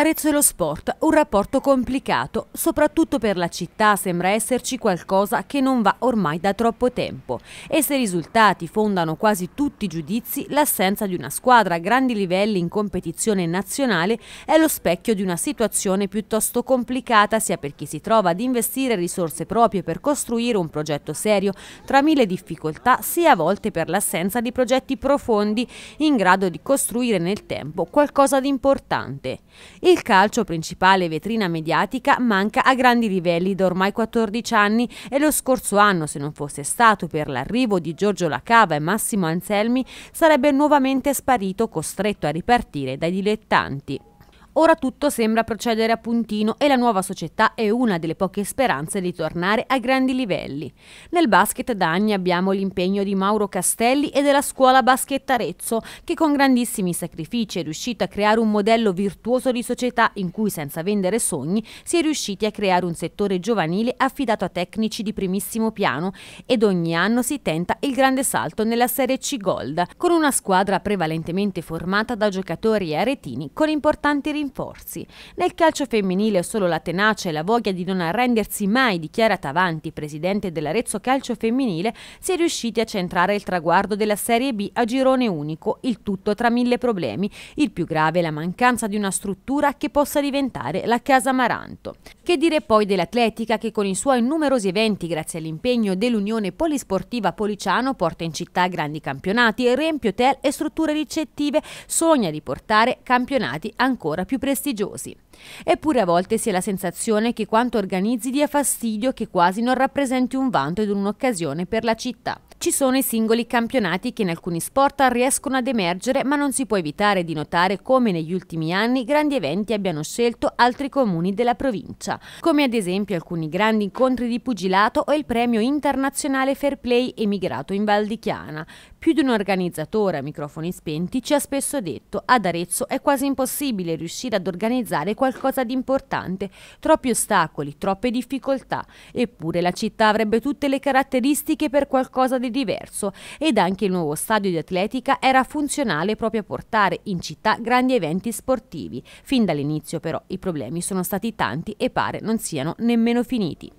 Arezzo e lo sport, un rapporto complicato, soprattutto per la città sembra esserci qualcosa che non va ormai da troppo tempo e se i risultati fondano quasi tutti i giudizi, l'assenza di una squadra a grandi livelli in competizione nazionale è lo specchio di una situazione piuttosto complicata sia per chi si trova ad investire risorse proprie per costruire un progetto serio tra mille difficoltà sia a volte per l'assenza di progetti profondi in grado di costruire nel tempo qualcosa di importante. Il il calcio, principale vetrina mediatica, manca a grandi livelli da ormai 14 anni e lo scorso anno, se non fosse stato per l'arrivo di Giorgio Lacava e Massimo Anselmi, sarebbe nuovamente sparito, costretto a ripartire dai dilettanti. Ora tutto sembra procedere a puntino e la nuova società è una delle poche speranze di tornare a grandi livelli. Nel basket da anni abbiamo l'impegno di Mauro Castelli e della scuola Basket Arezzo, che con grandissimi sacrifici è riuscito a creare un modello virtuoso di società in cui senza vendere sogni si è riusciti a creare un settore giovanile affidato a tecnici di primissimo piano ed ogni anno si tenta il grande salto nella Serie C Gold, con una squadra prevalentemente formata da giocatori aretini con importanti risultati rinforzi. Nel calcio femminile solo la tenacia e la voglia di non arrendersi mai dichiarata avanti, presidente dell'Arezzo Calcio Femminile, si è riusciti a centrare il traguardo della Serie B a girone unico, il tutto tra mille problemi, il più grave è la mancanza di una struttura che possa diventare la Casa Maranto. Che dire poi dell'atletica che con i suoi numerosi eventi, grazie all'impegno dell'Unione Polisportiva Policiano, porta in città grandi campionati, riempie hotel e strutture ricettive, sogna di portare campionati ancora più più prestigiosi. Eppure a volte si ha la sensazione che quanto organizzi dia fastidio che quasi non rappresenti un vanto ed un'occasione per la città. Ci sono i singoli campionati che in alcuni sport riescono ad emergere, ma non si può evitare di notare come negli ultimi anni grandi eventi abbiano scelto altri comuni della provincia, come ad esempio alcuni grandi incontri di pugilato o il premio internazionale Fair Play emigrato in Val di Chiana. Più di un organizzatore a microfoni spenti ci ha spesso detto ad Arezzo è quasi impossibile riuscire ad organizzare qualcosa qualcosa di importante, troppi ostacoli, troppe difficoltà, eppure la città avrebbe tutte le caratteristiche per qualcosa di diverso ed anche il nuovo stadio di atletica era funzionale proprio a portare in città grandi eventi sportivi. Fin dall'inizio però i problemi sono stati tanti e pare non siano nemmeno finiti.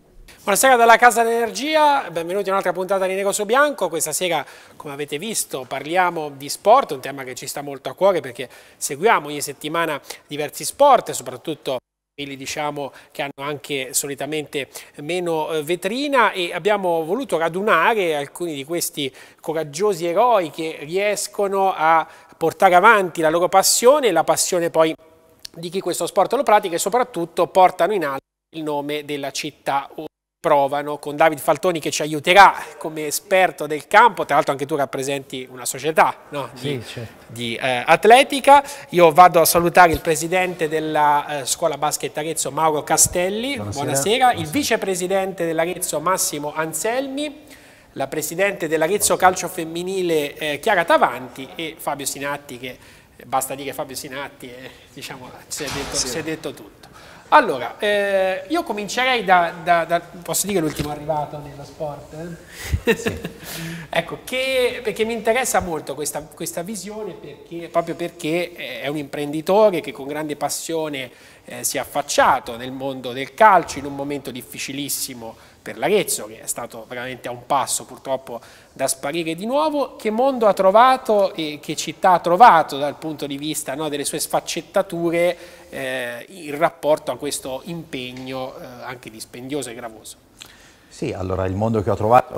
Buonasera dalla Casa dell'Energia, benvenuti a un'altra puntata di Negozio Bianco. Questa sera, come avete visto, parliamo di sport, un tema che ci sta molto a cuore perché seguiamo ogni settimana diversi sport, soprattutto quelli diciamo, che hanno anche solitamente meno eh, vetrina e abbiamo voluto radunare alcuni di questi coraggiosi eroi che riescono a portare avanti la loro passione e la passione poi di chi questo sport lo pratica e soprattutto portano in alto il nome della città o provano con David Faltoni che ci aiuterà come esperto del campo, tra l'altro anche tu rappresenti una società no? di, sì, certo. di eh, atletica. Io vado a salutare il presidente della eh, scuola basket Arezzo Mauro Castelli, buonasera, buonasera. buonasera. il vicepresidente dell'Arezzo Massimo Anselmi, la presidente dell'Arezzo Calcio Femminile eh, Chiara Tavanti e Fabio Sinatti che eh, basta dire Fabio Sinatti e eh, diciamo si è detto, sì. si è detto tutto. Allora, eh, io comincerei da, da, da posso dire l'ultimo arrivato nello sport? Eh? Sì. ecco, che, perché mi interessa molto questa, questa visione, perché, proprio perché eh, è un imprenditore che con grande passione eh, si è affacciato nel mondo del calcio in un momento difficilissimo per l'Arezzo, che è stato veramente a un passo purtroppo da sparire di nuovo, che mondo ha trovato e che città ha trovato dal punto di vista no, delle sue sfaccettature eh, in rapporto a questo impegno eh, anche dispendioso e gravoso. Sì, allora il mondo che ho trovato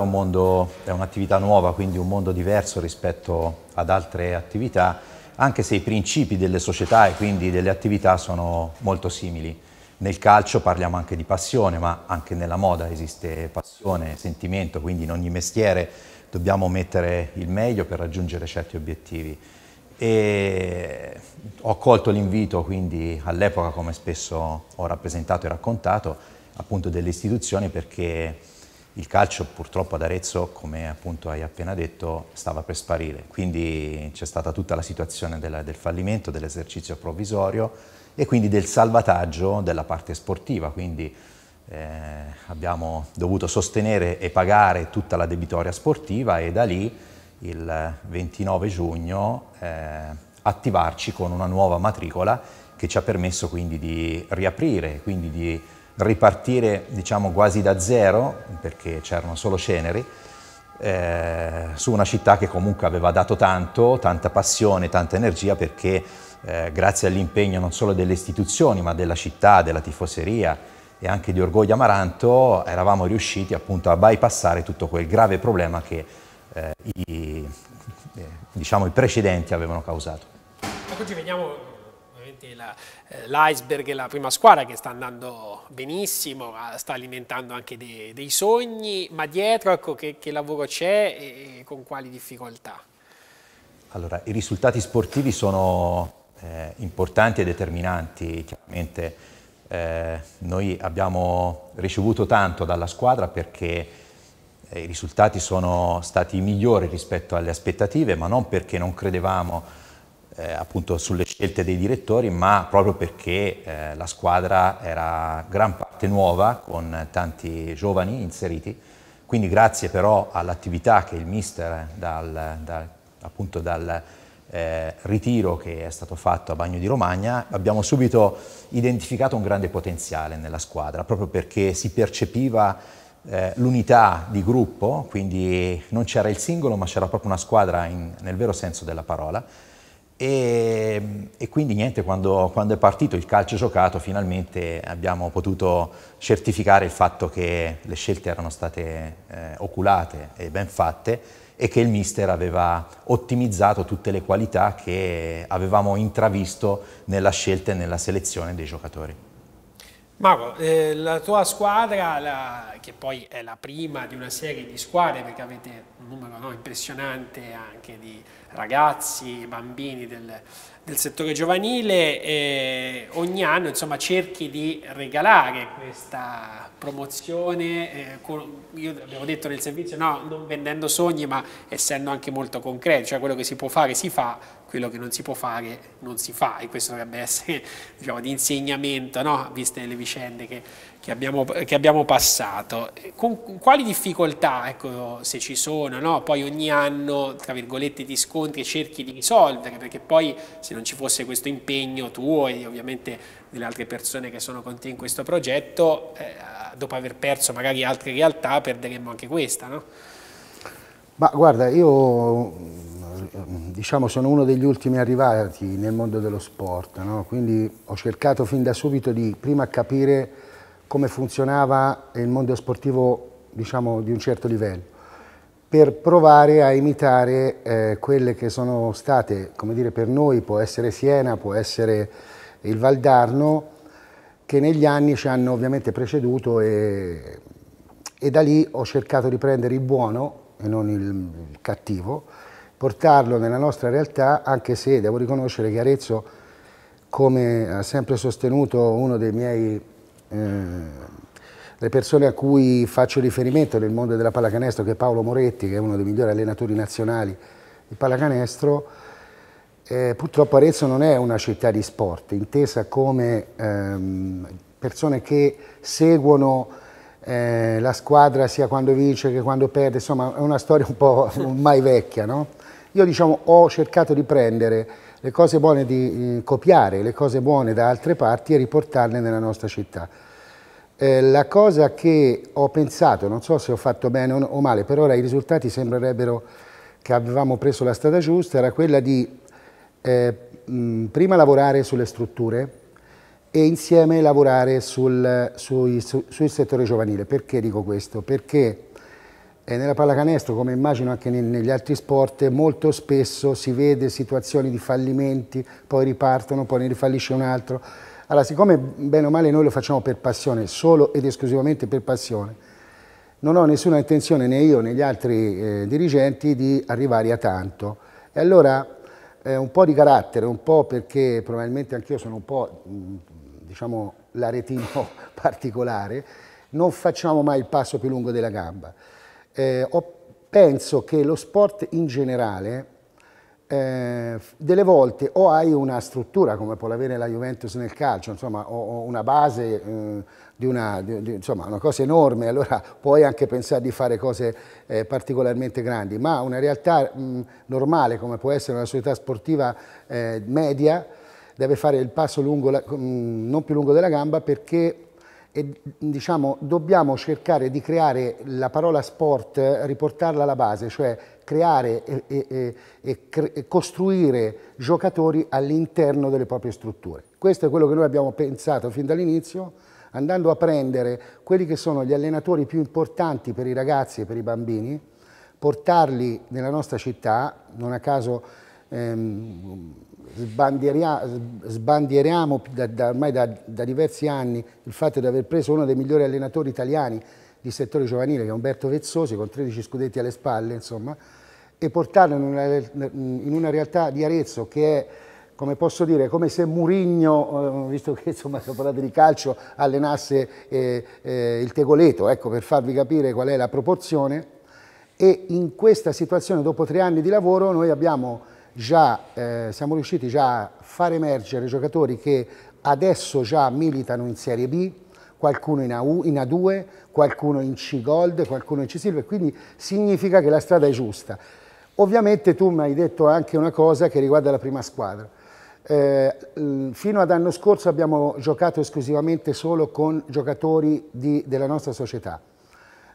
è un'attività nuova, quindi un mondo diverso rispetto ad altre attività, anche se i principi delle società e quindi delle attività sono molto simili. Nel calcio parliamo anche di passione, ma anche nella moda esiste passione, sentimento, quindi in ogni mestiere dobbiamo mettere il meglio per raggiungere certi obiettivi. E ho accolto l'invito, quindi all'epoca, come spesso ho rappresentato e raccontato, appunto delle istituzioni perché il calcio purtroppo ad Arezzo, come appunto hai appena detto, stava per sparire. Quindi c'è stata tutta la situazione della, del fallimento, dell'esercizio provvisorio e quindi del salvataggio della parte sportiva. Quindi eh, abbiamo dovuto sostenere e pagare tutta la debitoria sportiva e da lì il 29 giugno eh, attivarci con una nuova matricola che ci ha permesso quindi di riaprire, quindi di ripartire diciamo quasi da zero, perché c'erano solo ceneri, eh, su una città che comunque aveva dato tanto, tanta passione, tanta energia, perché eh, grazie all'impegno non solo delle istituzioni, ma della città, della tifoseria e anche di Orgoglio Amaranto, eravamo riusciti appunto a bypassare tutto quel grave problema che eh, i eh, diciamo, i precedenti avevano causato. Oggi vediamo eh, l'iceberg la prima squadra che sta andando benissimo, ah, sta alimentando anche dei, dei sogni, ma dietro ecco, che, che, lavoro c'è e, con quali difficoltà? Allora, i risultati sportivi sono eh, importanti e determinanti, chiaramente eh, noi abbiamo ricevuto tanto dalla squadra perché eh, I risultati sono stati migliori rispetto alle aspettative, ma non perché non credevamo eh, appunto sulle scelte dei direttori, ma proprio perché eh, la squadra era gran parte nuova, con tanti giovani inseriti. Quindi grazie però all'attività che il mister dal, dal, appunto dal eh, ritiro che è stato fatto a Bagno di Romagna, abbiamo subito identificato un grande potenziale nella squadra, proprio perché si percepiva eh, l'unità di gruppo, quindi non c'era il singolo ma c'era proprio una squadra in, nel vero senso della parola. E, e quindi niente, quando, quando, è partito il calcio giocato finalmente abbiamo potuto certificare il fatto che le scelte erano state eh, oculate e ben fatte e che il mister aveva ottimizzato tutte le qualità che avevamo intravisto nella scelta e nella selezione dei giocatori. Mauro, eh, la tua squadra, la, che poi è la prima di una serie di squadre, perché avete un numero no, impressionante anche di ragazzi, bambini del, del settore giovanile eh, ogni anno insomma, cerchi di regalare questa promozione, eh, con, io abbiamo detto nel servizio no, non vendendo sogni ma essendo anche molto concreto, cioè quello che si può fare si fa, quello che non si può fare non si fa e questo dovrebbe essere diciamo, di insegnamento no? viste le vicende che, che, abbiamo, che abbiamo, passato. Con, quali difficoltà, ecco, se ci sono, no? poi ogni anno tra virgolette ti scontri cerchi di risolvere perché poi se non ci fosse questo impegno tuo e ovviamente delle altre persone che sono con te in questo progetto, eh, dopo aver perso magari altre realtà perderemmo anche questa, no? Ma guarda, io diciamo, sono uno degli ultimi arrivati nel mondo dello sport, no? quindi ho cercato fin da subito di prima capire come funzionava il mondo sportivo diciamo, di un certo livello per provare a imitare eh, quelle che sono state, come dire, per noi può essere Siena, può essere il Valdarno, che negli anni ci hanno ovviamente preceduto e, e da lì ho cercato di prendere il buono e non il, il cattivo, portarlo nella nostra realtà, anche se devo riconoscere che Arezzo, come ha sempre sostenuto uno dei miei eh, le persone a cui faccio riferimento nel mondo della pallacanestro, che è Paolo Moretti, che è uno dei migliori allenatori nazionali di pallacanestro, eh, purtroppo Arezzo non è una città di sport, intesa come ehm, persone che seguono eh, la squadra sia quando vince che quando perde, insomma è una storia un po' mai vecchia. No? Io diciamo, ho cercato di prendere le cose buone, di eh, copiare le cose buone da altre parti e riportarle nella nostra città. Eh, la cosa che ho pensato, non so se ho fatto bene o male, per ora i risultati sembrerebbero che avevamo preso la strada giusta, era quella di eh, mh, prima lavorare sulle strutture e insieme lavorare sul, sui, su, sul settore giovanile. Perché dico questo? Perché eh, nella pallacanestro, come immagino anche nel, negli altri sport, molto spesso si vede situazioni di fallimenti, poi ripartono, poi ne rifallisce un altro allora, siccome bene o male noi lo facciamo per passione, solo ed esclusivamente per passione, non ho nessuna intenzione né io né gli altri eh, dirigenti di arrivare a tanto. E allora eh, un po' di carattere, un po' perché probabilmente anch'io sono un po', mm, diciamo, l'aretino particolare, non facciamo mai il passo più lungo della gamba. Eh, ho, penso che lo sport in generale, eh, delle volte o hai una struttura come può avere la Juventus nel calcio, insomma, o, o una base eh, di, una, di, di insomma, una, cosa enorme, allora puoi anche pensare di fare cose eh, particolarmente grandi, ma una realtà mh, normale come può essere una società sportiva eh, media deve fare il passo lungo la, mh, non più lungo della gamba perché e, diciamo, dobbiamo cercare di creare la parola sport, riportarla alla base, cioè creare e, e, e, e costruire giocatori all'interno delle proprie strutture. Questo è quello che noi abbiamo pensato fin dall'inizio, andando a prendere quelli che sono gli allenatori più importanti per i ragazzi e per i bambini, portarli nella nostra città, non a caso ehm, sbandieriamo da, da, ormai da, da, diversi anni il fatto di aver preso uno dei migliori allenatori italiani di settore giovanile, che è Umberto Vezzosi, con 13 scudetti alle spalle, insomma, e portarlo in una, realtà di Arezzo che è, come posso dire, come se Murigno, eh, visto che insomma si è parlato di calcio, allenasse eh, eh, il Tegoleto, ecco, per farvi capire qual è la proporzione. E in questa situazione, dopo tre anni di lavoro, noi abbiamo già, eh, siamo riusciti già a far emergere giocatori che adesso già militano in Serie B, qualcuno in, A2, qualcuno in C Gold, qualcuno in C Silver, quindi significa che la strada è giusta. Ovviamente tu mi hai detto anche una cosa che riguarda la prima squadra. Eh, fino ad anno scorso abbiamo giocato esclusivamente solo con giocatori di, della nostra società,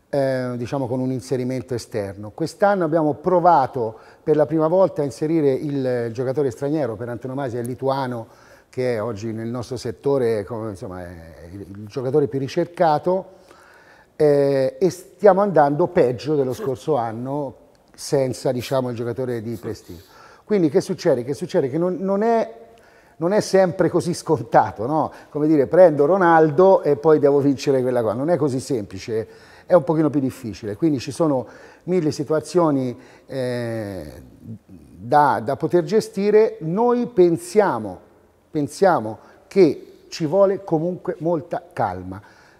eh, diciamo con un inserimento esterno. Quest'anno abbiamo provato per la prima volta a inserire il giocatore straniero, per antonomasia il lituano, che è oggi nel nostro settore insomma, il, il, giocatore più ricercato, eh, e stiamo andando peggio dello scorso anno senza diciamo, il giocatore di prestigio. Quindi che succede? Che succede? Che non, non, è, non è, sempre così scontato, no? come dire prendo Ronaldo e poi devo vincere quella cosa, non è così semplice, è un pochino più difficile, quindi ci sono mille situazioni eh, da, da poter gestire, noi pensiamo, pensiamo che ci vuole comunque molta calma.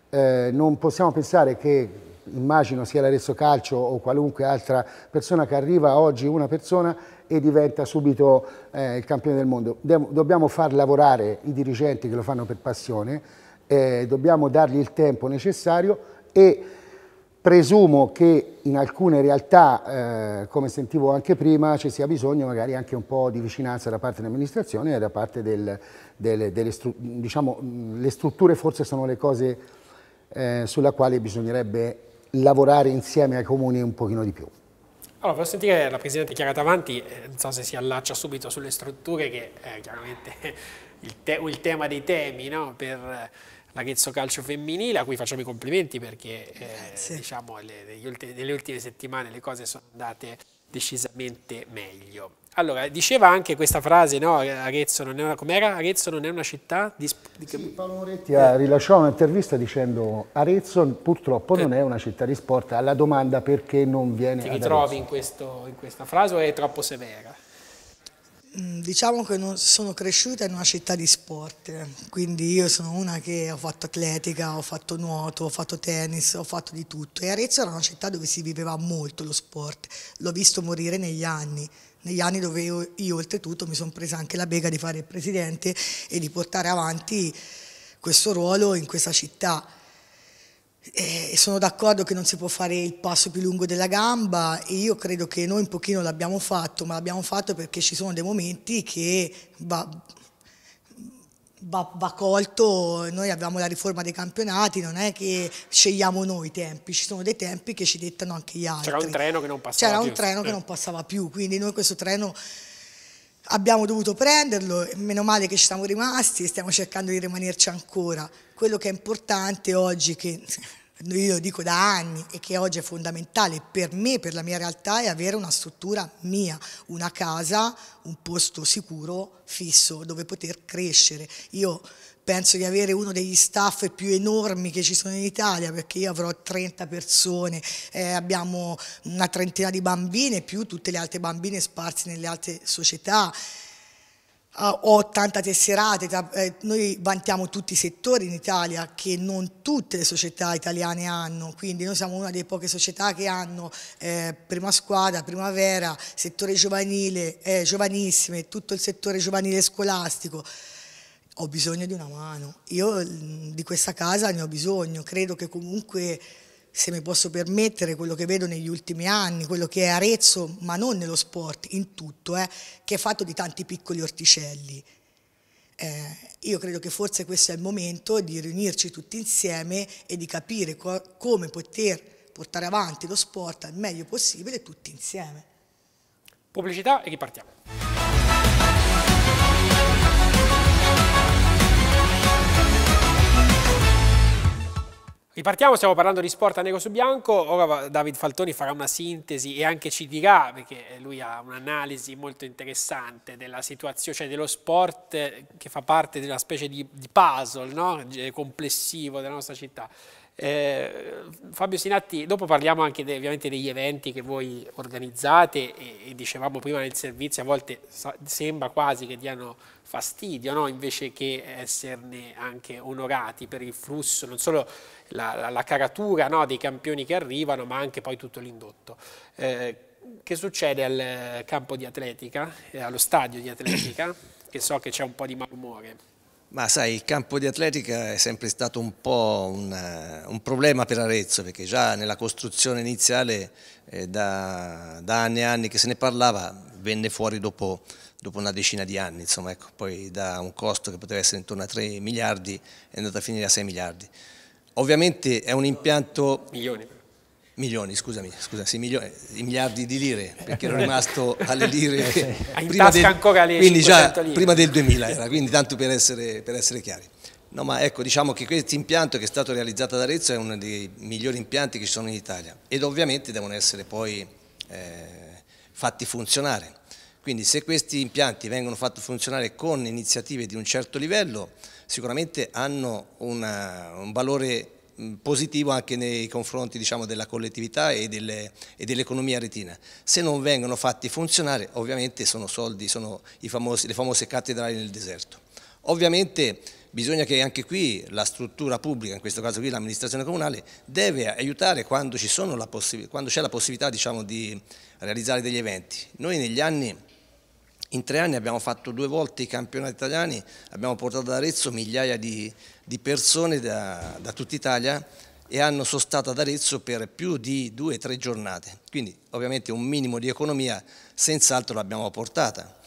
Eh, non possiamo pensare che immagino sia l'Arezzo Calcio o qualunque altra persona che arriva oggi una persona e diventa subito eh, il campione del mondo. Dobbiamo far lavorare i dirigenti che lo fanno per passione, eh, dobbiamo dargli il tempo necessario e presumo che in alcune realtà, eh, come sentivo anche prima, ci sia bisogno magari anche un po' di vicinanza da parte dell'amministrazione e da parte del, del, delle stru diciamo, le strutture forse sono le cose eh, sulla quale bisognerebbe lavorare insieme ai comuni un pochino di più. Allora, voglio sentire la Presidente Chiara Tavanti, eh, non so se si allaccia subito sulle strutture che è eh, chiaramente il, te il tema dei temi no? per eh, l'Arezzo Calcio Femminile, a cui facciamo i complimenti perché eh, diciamo, le, negli ultimi, nelle ultime settimane le cose sono andate decisamente meglio. Allora, diceva anche questa frase, no? Arezzo non è una, com'era? Arezzo non è una città di... di... Sì, Paolo Moretti eh. rilasciò un'intervista dicendo Arezzo purtroppo non è una città di sport, alla domanda perché non viene Ti ritrovi in, questo, in questa frase o è troppo severa? Mm, diciamo che sono cresciuta in una città di sport, quindi io sono una che ho fatto atletica, ho fatto nuoto, ho fatto tennis, ho fatto di tutto e Arezzo era una città dove si viveva molto lo sport, l'ho visto morire negli anni, negli anni dove io, io oltretutto mi sono presa anche la bega di fare il presidente e di portare avanti questo ruolo in questa città. Eh, sono d'accordo che non si può fare il passo più lungo della gamba e io credo che noi un pochino l'abbiamo fatto, ma l'abbiamo fatto perché ci sono dei momenti che va, va, va, colto, noi abbiamo la riforma dei campionati, non è che scegliamo noi i tempi, ci sono dei tempi che ci dettano anche gli altri. C'era un treno che non passava C'era più. un treno che eh. non passava più, quindi noi questo treno abbiamo dovuto prenderlo, meno male che ci siamo rimasti e stiamo cercando di rimanerci ancora. Quello che è importante oggi, che io lo dico da anni e che oggi è fondamentale per me, per la mia realtà, è avere una struttura mia, una casa, un posto sicuro, fisso, dove poter crescere. Io penso di avere uno degli staff più enormi che ci sono in Italia perché io avrò 30 persone, eh, abbiamo una trentina di bambine più tutte le altre bambine sparse nelle altre società. Ah, ho 80 tesserate, eh, noi vantiamo tutti i settori in Italia che non tutte le società italiane hanno, quindi noi siamo una delle poche società che hanno eh, prima squadra, primavera, settore giovanile, eh, giovanissime, tutto il settore giovanile scolastico ho bisogno di una mano, io mm, di questa casa ne ho bisogno, credo che comunque se mi posso permettere quello che vedo negli ultimi anni, quello che è Arezzo, ma non nello sport, in tutto, eh, che è fatto di tanti piccoli orticelli. Eh, io credo che forse questo è il momento di riunirci tutti insieme e di capire co come poter portare avanti lo sport al meglio possibile tutti insieme. Pubblicità e ripartiamo. Ripartiamo, stiamo parlando di sport a nego su bianco, ora David Faltoni farà una sintesi e anche ci dirà, perché lui ha un'analisi molto interessante della situazione, cioè dello sport che fa parte di una specie di, di puzzle no? complessivo della nostra città. Eh, Fabio Sinatti, dopo parliamo anche de, ovviamente degli eventi che voi organizzate e, e, dicevamo prima nel servizio, a volte sa, sembra quasi che diano fastidio no? invece che esserne anche onorati per il flusso, non solo la, la, la caratura no? dei campioni che arrivano ma anche poi tutto l'indotto. Eh, che succede al campo di atletica, eh, allo stadio di atletica, che so che c'è un po' di malumore? Ma sai, il campo di atletica è sempre stato un po' un, eh, un problema per Arezzo, perché già nella costruzione iniziale, eh, da, da, anni e anni che se ne parlava, venne fuori dopo, dopo una decina di anni, insomma, ecco, poi da un costo che poteva essere intorno a 3 miliardi è andato a finire a 6 miliardi. Ovviamente è un impianto... Milioni milioni, scusami, scusami milioni, miliardi di lire, perché ero eh. rimasto alle lire. Che eh, In prima del, ancora le quindi già lire. prima del 2000 era, quindi tanto per essere, per essere chiari. No, ma ecco, diciamo che questo impianto che è stato realizzato ad Arezzo è uno dei migliori impianti che ci sono in Italia ed ovviamente devono essere poi eh, fatti funzionare. Quindi se questi impianti vengono fatti funzionare con iniziative di un certo livello, sicuramente hanno una, un valore positivo anche nei confronti diciamo, della collettività e, dell'economia dell retina. Se non vengono fatti funzionare ovviamente sono soldi, sono famosi, le famose cattedrali nel deserto. Ovviamente bisogna che anche qui la struttura pubblica, in questo caso qui l'amministrazione comunale, deve aiutare quando c'è la, possib la possibilità diciamo, di realizzare degli eventi. Noi negli anni in tre anni abbiamo fatto due volte i campionati italiani, abbiamo portato ad Arezzo migliaia di, di persone da, da tutta Italia e hanno sostato ad Arezzo per più di due o tre giornate. Quindi ovviamente un minimo di economia senz'altro l'abbiamo portata.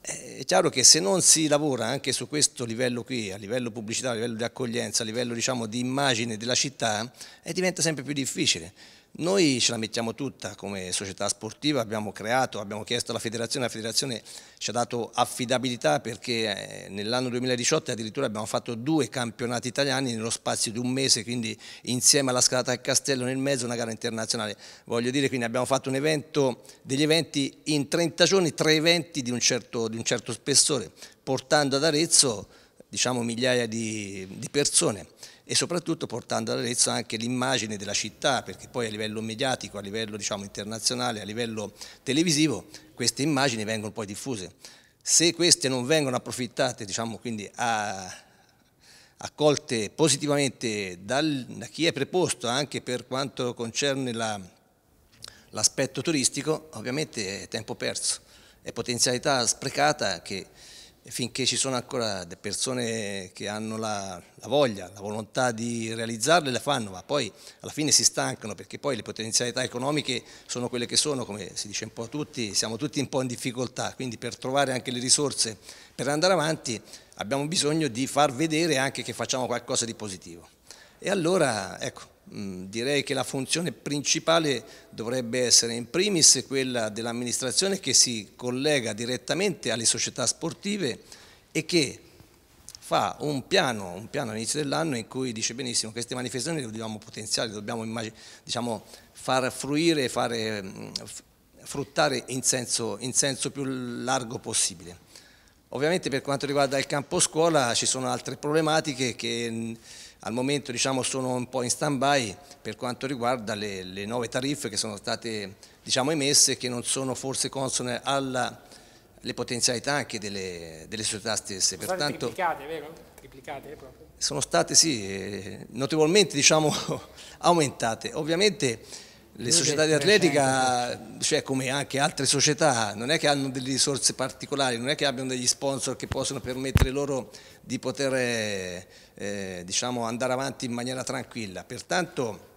Eh, è chiaro che se non si lavora anche su questo livello qui, a livello pubblicitario, a livello di accoglienza, a livello diciamo, di immagine della città, eh, diventa sempre più difficile. Noi ce la mettiamo tutta come società sportiva, abbiamo creato, abbiamo chiesto alla federazione, la federazione ci ha dato affidabilità perché eh, nell'anno 2018 addirittura abbiamo fatto due campionati italiani nello spazio di un mese, quindi insieme alla scalata del castello nel mezzo una gara internazionale. Voglio dire quindi abbiamo fatto evento, degli eventi in 30 giorni, tre eventi di un certo, di un certo spessore, portando ad Arezzo diciamo, migliaia di, di persone e soprattutto portando ad Arezzo anche l'immagine della città, perché poi a livello mediatico, a livello diciamo, internazionale, a livello televisivo, queste immagini vengono poi diffuse. Se queste non vengono approfittate, diciamo quindi a, accolte positivamente dal, da chi è preposto anche per quanto concerne l'aspetto turistico, ovviamente è tempo perso, è potenzialità sprecata che finché ci sono ancora persone che hanno la, la, voglia, la volontà di realizzarle, la fanno, ma poi alla fine si stancano perché poi le potenzialità economiche sono quelle che sono, come si dice un po' a tutti, siamo tutti un po' in difficoltà, quindi per trovare anche le risorse per andare avanti abbiamo bisogno di far vedere anche che facciamo qualcosa di positivo. E allora, ecco, Mm, direi che la funzione principale dovrebbe essere in primis quella dell'amministrazione che si collega direttamente alle società sportive e che fa un piano, un piano all'inizio dell'anno in cui dice benissimo queste manifestazioni le dobbiamo potenziare, le dobbiamo diciamo, far fruire, fare, mm, fruttare in senso, in senso più largo possibile. Ovviamente per quanto riguarda il campo scuola ci sono altre problematiche che mm, al momento diciamo, sono un po' in stand-by per quanto riguarda le, le, nuove tariffe che sono state diciamo, emesse che non sono forse consone alle potenzialità anche delle, delle società stesse. Sono Pertanto, triplicate, vero? Triplicate proprio. Sono state, sì, eh, notevolmente diciamo, aumentate. Ovviamente le società di atletica, cioè come anche altre società, non è che hanno delle risorse particolari, non è che abbiano degli sponsor che possono permettere loro di poter eh, diciamo andare avanti in maniera tranquilla. Pertanto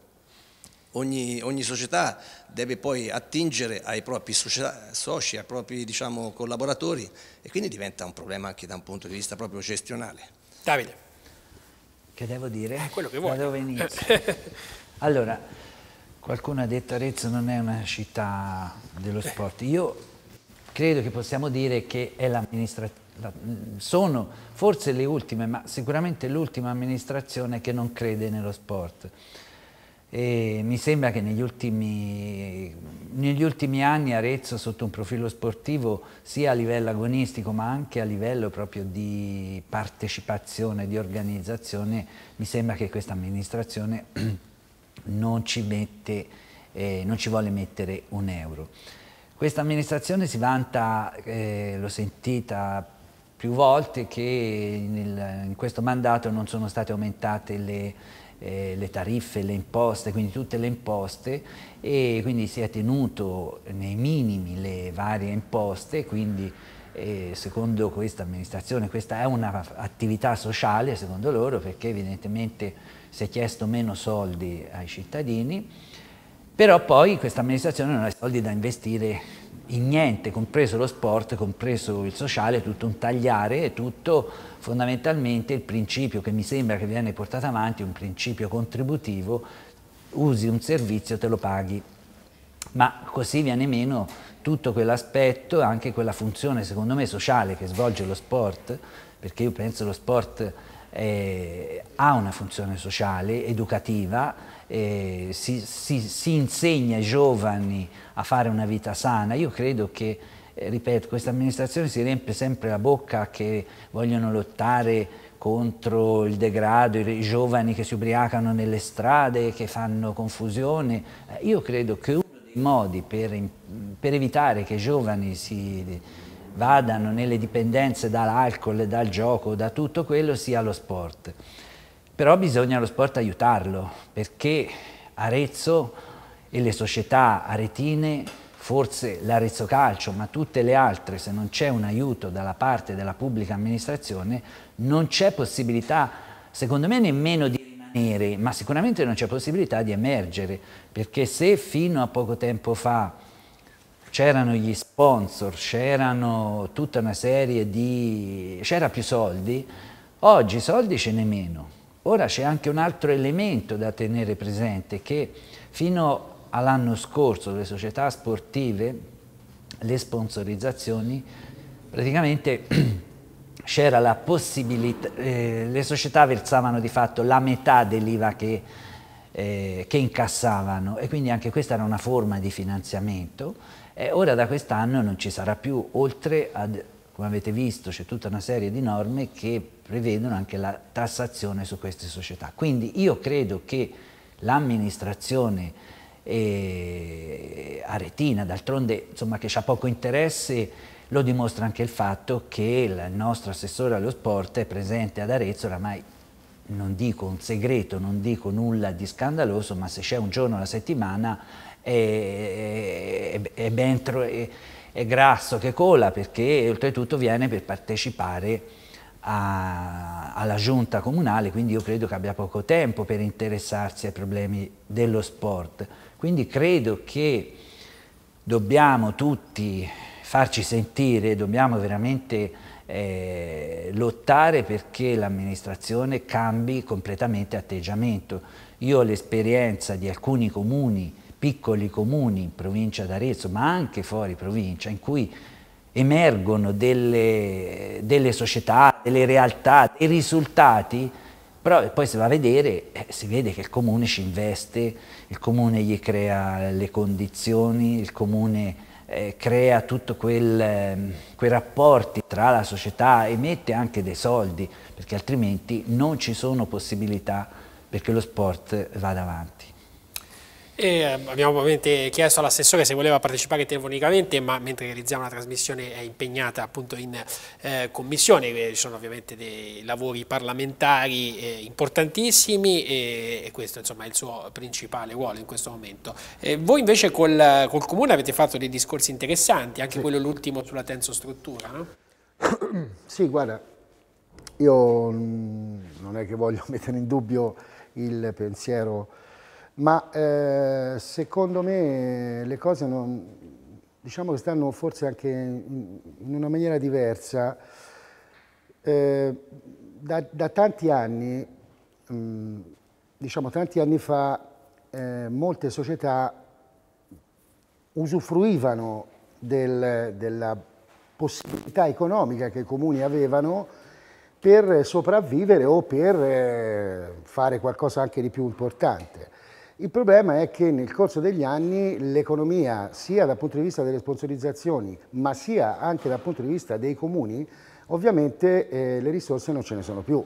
ogni, ogni società deve poi attingere ai propri società, soci, ai propri diciamo, collaboratori e quindi diventa un problema anche da un punto di vista proprio gestionale. Davide. Che devo dire? Eh, quello che vuoi. Da dove inizio? allora, Qualcuno ha detto Arezzo non è una città dello sport. Io credo che possiamo dire che la, sono forse le ultime, ma sicuramente l'ultima amministrazione che non crede nello sport. E mi sembra che negli ultimi, negli ultimi, anni Arezzo sotto un profilo sportivo sia a livello agonistico ma anche a livello proprio di partecipazione, di organizzazione, mi sembra che questa amministrazione non ci, mette, eh, non ci vuole mettere un euro. Questa amministrazione si vanta, eh, l'ho sentita più volte, che nel, in questo mandato non sono state aumentate le, eh, le tariffe, le imposte, quindi tutte le imposte e quindi si è tenuto nei minimi le varie imposte, quindi eh, secondo questa amministrazione questa è un'attività sociale secondo loro perché evidentemente si è chiesto meno soldi ai cittadini, però poi questa amministrazione non ha soldi da investire in niente, compreso lo sport, compreso il sociale, tutto un tagliare, è tutto fondamentalmente il principio che mi sembra che viene portato avanti, un principio contributivo, usi un servizio, te lo paghi. Ma così viene meno tutto quell'aspetto, anche quella funzione secondo me sociale che svolge lo sport, perché io penso lo sport eh, ha una funzione sociale, educativa, eh, si, si, si, insegna ai giovani a fare una vita sana. Io credo che, eh, ripeto, questa amministrazione si riempie sempre la bocca che vogliono lottare contro il degrado, i giovani che si ubriacano nelle strade, che fanno confusione. Eh, io credo che uno dei modi per, per evitare che i giovani si vadano nelle dipendenze dall'alcol, dal gioco, da tutto quello, sia lo sport. Però bisogna lo sport aiutarlo, perché Arezzo e le società aretine, forse l'Arezzo Calcio, ma tutte le altre, se non c'è un aiuto dalla parte della pubblica amministrazione, non c'è possibilità, secondo me, nemmeno di rimanere, ma sicuramente non c'è possibilità di emergere, perché se fino a poco tempo fa c'erano gli sponsor, c'erano tutta una serie di... c'era più soldi, oggi soldi ce n'è meno. Ora c'è anche un altro elemento da tenere presente che fino all'anno scorso le società sportive, le sponsorizzazioni, praticamente c'era la possibilità, eh, le società versavano di fatto la metà dell'IVA che, eh, che incassavano e quindi anche questa era una forma di finanziamento e eh, ora da quest'anno non ci sarà più, oltre ad, come avete visto, c'è tutta una serie di norme che prevedono anche la tassazione su queste società. Quindi io credo che l'amministrazione eh, aretina, d'altronde insomma che ha poco interesse lo dimostra anche il fatto che il nostro assessore allo sport è presente ad Arezzo oramai non dico un segreto, non dico nulla di scandaloso, ma se c'è un giorno alla settimana è, è, ben è, è grasso che cola perché oltretutto viene per partecipare a, alla giunta comunale, quindi io credo che abbia poco tempo per interessarsi ai problemi dello sport. Quindi credo che dobbiamo tutti farci sentire, dobbiamo veramente eh, lottare perché l'amministrazione cambi completamente atteggiamento. Io ho l'esperienza di alcuni comuni piccoli comuni in provincia d'Arezzo, ma anche fuori provincia, in cui emergono delle, delle società, delle realtà, dei risultati, però poi si va a vedere, eh, si vede che il comune ci investe, il comune gli crea le condizioni, il comune eh, crea tutti eh, quei rapporti tra la società e mette anche dei soldi, perché altrimenti non ci sono possibilità perché lo sport vada avanti. E ehm, abbiamo ovviamente chiesto all'assessore se voleva partecipare telefonicamente, ma mentre realizziamo la trasmissione è impegnata appunto in eh, commissione, eh, ci sono ovviamente dei lavori parlamentari eh, importantissimi e, e, questo insomma è il suo principale ruolo in questo momento. Eh, voi invece col, col, Comune avete fatto dei discorsi interessanti, anche sì. quello l'ultimo sulla tensostruttura, no? Sì, guarda, io mm, non è che voglio mettere in dubbio il pensiero ma eh, secondo me eh, le cose non, diciamo che stanno forse anche in, una maniera diversa. Eh, da, da, tanti anni, mh, mm, diciamo tanti anni fa, eh, molte società usufruivano del, della possibilità economica che i comuni avevano per sopravvivere o per eh, fare qualcosa anche di più importante. Il problema è che nel corso degli anni l'economia, sia dal punto di vista delle sponsorizzazioni, ma sia anche dal punto di vista dei comuni, ovviamente eh, le risorse non ce ne sono più.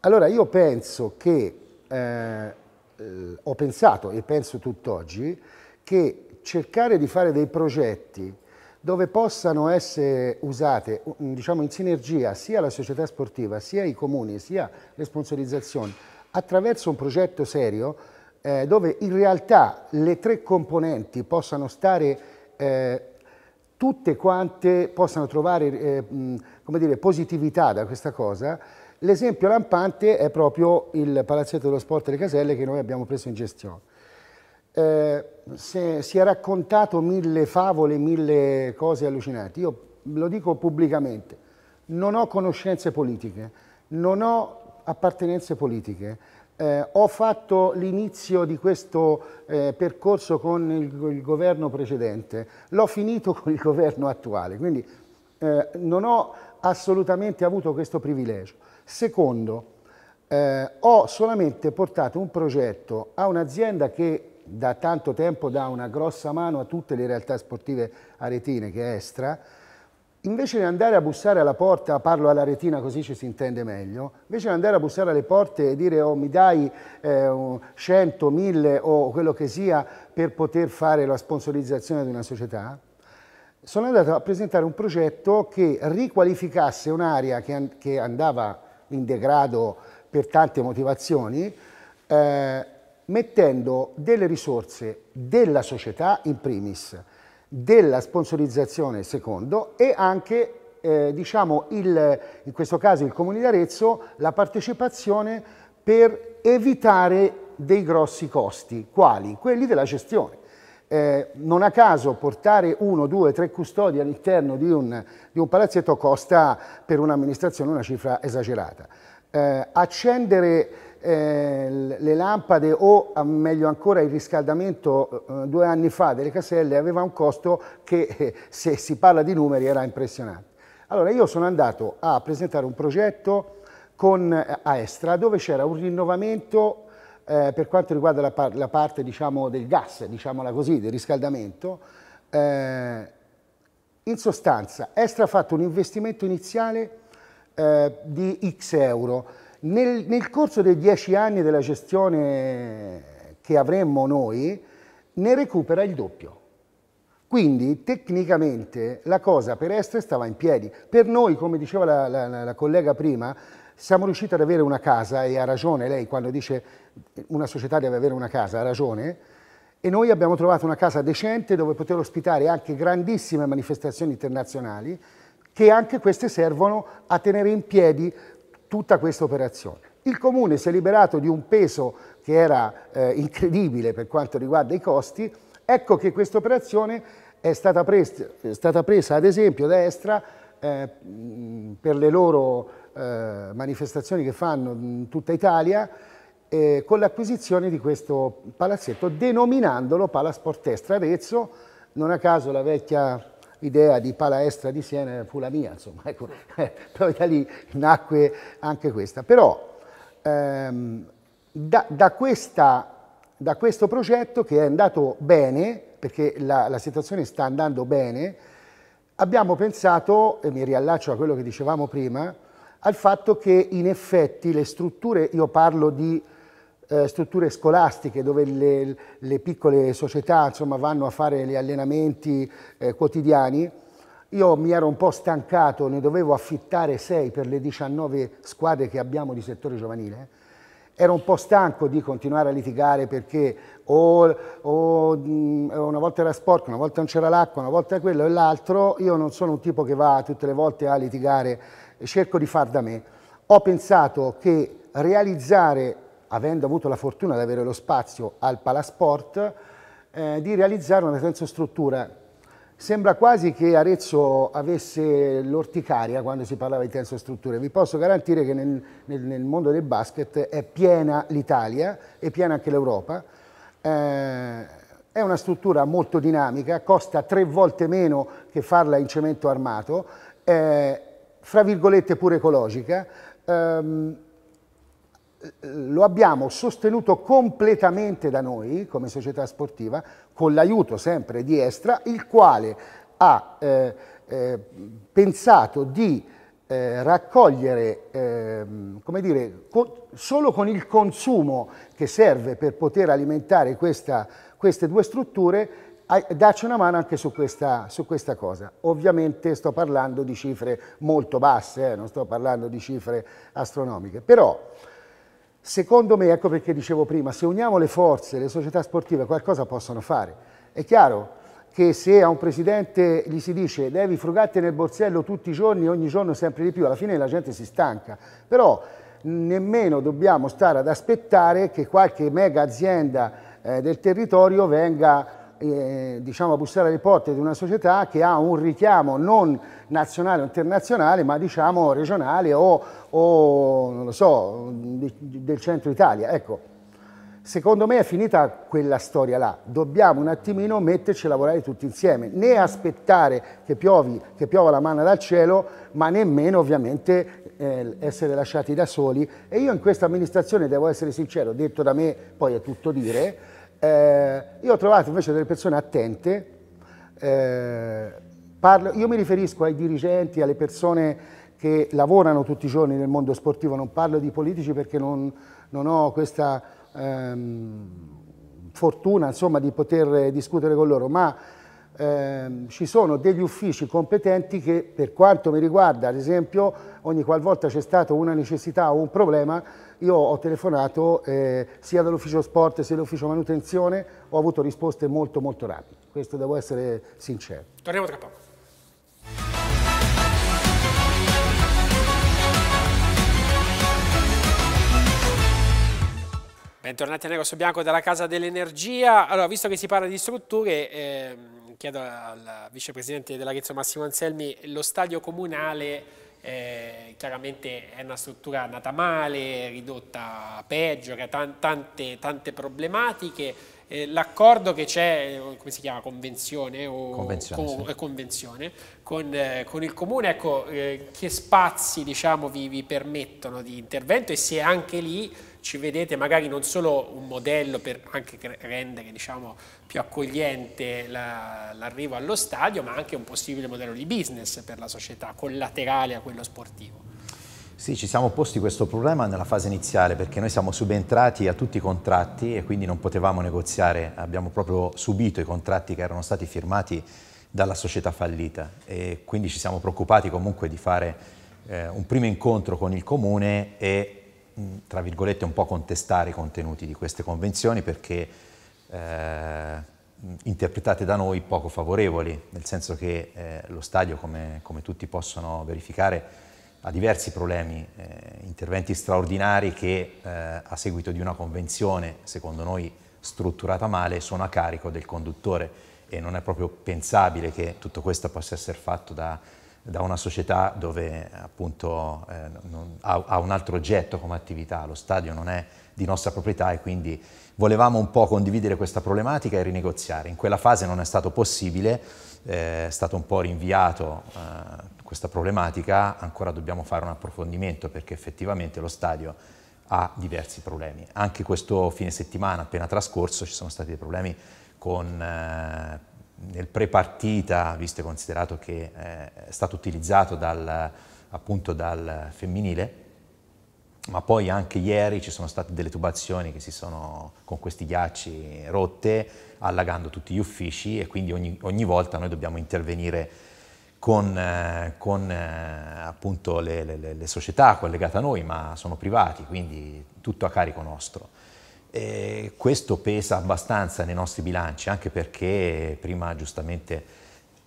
Allora io penso che, eh, eh ho pensato e penso tutt'oggi, che cercare di fare dei progetti dove possano essere usate diciamo, in sinergia sia la società sportiva, sia i comuni, sia le sponsorizzazioni, attraverso un progetto serio, eh, dove in realtà le tre componenti possano stare eh, tutte quante, possano trovare eh, mh, dire, positività da questa cosa, l'esempio lampante è proprio il palazzetto dello sport delle caselle che noi abbiamo preso in gestione. Eh, se, si è raccontato mille favole, mille cose allucinanti. Io lo dico pubblicamente, non ho conoscenze politiche, non ho appartenenze politiche, eh, ho fatto l'inizio di questo eh, percorso con il, il governo precedente, l'ho finito con il governo attuale, quindi eh, non ho assolutamente avuto questo privilegio. Secondo, eh, ho solamente portato un progetto a un'azienda che da tanto tempo dà una grossa mano a tutte le realtà sportive aretine, che è Estra, invece di andare a bussare alla porta, parlo alla retina così ci si intende meglio, invece di andare a bussare alle porte e dire oh, mi dai eh, 100, 1000 o quello che sia per poter fare la sponsorizzazione di una società, sono andato a presentare un progetto che riqualificasse un'area che, che, andava in degrado per tante motivazioni, eh, mettendo delle risorse della società in primis, della sponsorizzazione secondo e anche eh, diciamo il, in questo caso il Comune di Arezzo la partecipazione per evitare dei grossi costi, quali? Quelli della gestione. Eh, non a caso portare uno, due, tre custodi all'interno di, di un, palazzetto costa per un'amministrazione una cifra esagerata. Eh, accendere eh, le lampade o meglio ancora il riscaldamento eh, due anni fa delle caselle aveva un costo che eh, se si parla di numeri era impressionante. Allora io sono andato a presentare un progetto con, a Estra dove c'era un rinnovamento per quanto riguarda la, par la parte diciamo, del gas, diciamola così, del riscaldamento. in sostanza Estra ha fatto un investimento iniziale di X euro nel, nel, corso dei dieci anni della gestione che avremmo noi, ne recupera il doppio. Quindi tecnicamente la cosa per Estre stava in piedi. Per noi, come diceva la, la, la collega prima, siamo riusciti ad avere una casa, e ha ragione lei quando dice una società deve avere una casa, ha ragione, e noi abbiamo trovato una casa decente dove poter ospitare anche grandissime manifestazioni internazionali, che anche queste servono a tenere in piedi tutta questa operazione. Il Comune si è liberato di un peso che era eh, incredibile per quanto riguarda i costi, ecco che questa operazione è, è stata, presa ad esempio da Estra eh, per le loro eh, manifestazioni che fanno in tutta Italia eh, con l'acquisizione di questo palazzetto denominandolo Palasport Estra Arezzo, non a caso la vecchia idea di palestra di Siena fu la mia, insomma, ecco, però da lì nacque anche questa. Però ehm, da, da, questa, da, questo progetto che è andato bene, perché la, la situazione sta andando bene, abbiamo pensato, e mi riallaccio a quello che dicevamo prima, al fatto che in effetti le strutture, io parlo di eh, strutture scolastiche dove le, le piccole società insomma, vanno a fare gli allenamenti eh, quotidiani. Io mi ero un po' stancato, ne dovevo affittare 6 per le 19 squadre che abbiamo di settore giovanile. Ero un po' stanco di continuare a litigare perché o, o mm, una volta era sporco, una volta non c'era l'acqua, una volta quello e l'altro. Io non sono un tipo che va tutte le volte a litigare, cerco di far da me. Ho pensato che realizzare avendo avuto la fortuna di avere lo spazio al Palasport, eh, di realizzare una struttura. Sembra quasi che Arezzo avesse l'orticaria quando si parlava di tensostrutture. Vi posso garantire che nel, nel, nel mondo del basket è piena l'Italia e piena anche l'Europa. Eh, è una struttura molto dinamica, costa tre volte meno che farla in cemento armato, eh, fra virgolette pure ecologica, ehm, lo abbiamo sostenuto completamente da noi come società sportiva con l'aiuto sempre di Estra, il quale ha eh, eh, pensato di eh, raccogliere, ehm, come dire, co solo con il consumo che serve per poter alimentare questa, queste due strutture, darci una mano anche su questa, su questa, cosa. Ovviamente sto parlando di cifre molto basse, eh, non sto parlando di cifre astronomiche, però Secondo me, ecco perché dicevo prima, se uniamo le forze, le società sportive qualcosa possono fare. È chiaro che se a un presidente gli si dice devi frugarti nel borsello tutti i giorni, ogni giorno sempre di più, alla fine la gente si stanca. Però nemmeno dobbiamo stare ad aspettare che qualche mega azienda eh, del territorio venga eh, diciamo a bussare alle porte di una società che ha un richiamo non nazionale o internazionale ma diciamo regionale o, o non lo so, di, di, del centro Italia. Ecco, secondo me è finita quella storia là, dobbiamo un attimino metterci a lavorare tutti insieme, né aspettare che, piovi, che piova la manna dal cielo ma nemmeno ovviamente eh, essere lasciati da soli e io in questa amministrazione devo essere sincero, detto da me poi è tutto dire, eh, io ho trovato invece delle persone attente, eh, parlo, io mi riferisco ai dirigenti, alle persone che lavorano tutti i giorni nel mondo sportivo, non parlo di politici perché non, non ho questa ehm, fortuna insomma, di poter discutere con loro, ma ehm, ci sono degli uffici competenti che per quanto mi riguarda, ad esempio, ogni qualvolta c'è stata una necessità o un problema, io ho telefonato eh, sia dall'ufficio sport sia dall'ufficio manutenzione, ho avuto risposte molto molto rapide, questo devo essere sincero. Torniamo tra poco. Bentornati a Negosso Bianco dalla Casa dell'Energia. Allora, visto che si parla di strutture, ehm, chiedo al vicepresidente dell'Arezzo Massimo Anselmi, lo stadio comunale eh, chiaramente è una struttura nata male, ridotta peggio, che ha tante, tante problematiche, eh, l'accordo che c'è, come si chiama, convenzione, o convenzione, con, sì. convenzione con, eh, con, il comune, ecco, eh, che spazi diciamo, vi, vi, permettono di intervento e se anche lì ci vedete magari non solo un modello per anche rendere diciamo, più accogliente l'arrivo allo stadio, ma anche un possibile modello di business per la società, collaterale a quello sportivo. Sì, ci siamo posti questo problema nella fase iniziale perché noi siamo subentrati a tutti i contratti e quindi non potevamo negoziare, abbiamo proprio subito i contratti che erano stati firmati dalla società fallita e quindi ci siamo preoccupati comunque di fare eh, un primo incontro con il comune e tra virgolette un po' contestare i contenuti di queste convenzioni perché eh, interpretate da noi poco favorevoli, nel senso che eh, lo stadio, come, come, tutti possono verificare, ha diversi problemi, eh, interventi straordinari che eh, a seguito di una convenzione, secondo noi strutturata male, sono a carico del conduttore e non è proprio pensabile che tutto questo possa essere fatto da, da una società dove appunto eh, non, ha, ha un altro oggetto come attività, lo stadio non è di nostra proprietà e quindi volevamo un po' condividere questa problematica e rinegoziare. In quella fase non è stato possibile, eh, è stato un po' rinviato eh, questa problematica, ancora dobbiamo fare un approfondimento perché effettivamente lo stadio ha diversi problemi. Anche questo fine settimana appena trascorso ci sono stati dei problemi con... Eh, nel prepartita, visto e considerato che eh, è stato utilizzato dal, appunto dal femminile, ma poi anche ieri ci sono state delle tubazioni che si sono con questi ghiacci rotte, allagando tutti gli uffici e quindi ogni, ogni volta noi dobbiamo intervenire con, eh, con eh, appunto le, le, le, società collegate a noi, ma sono privati, quindi tutto a carico nostro. E questo pesa abbastanza nei nostri bilanci, anche perché prima giustamente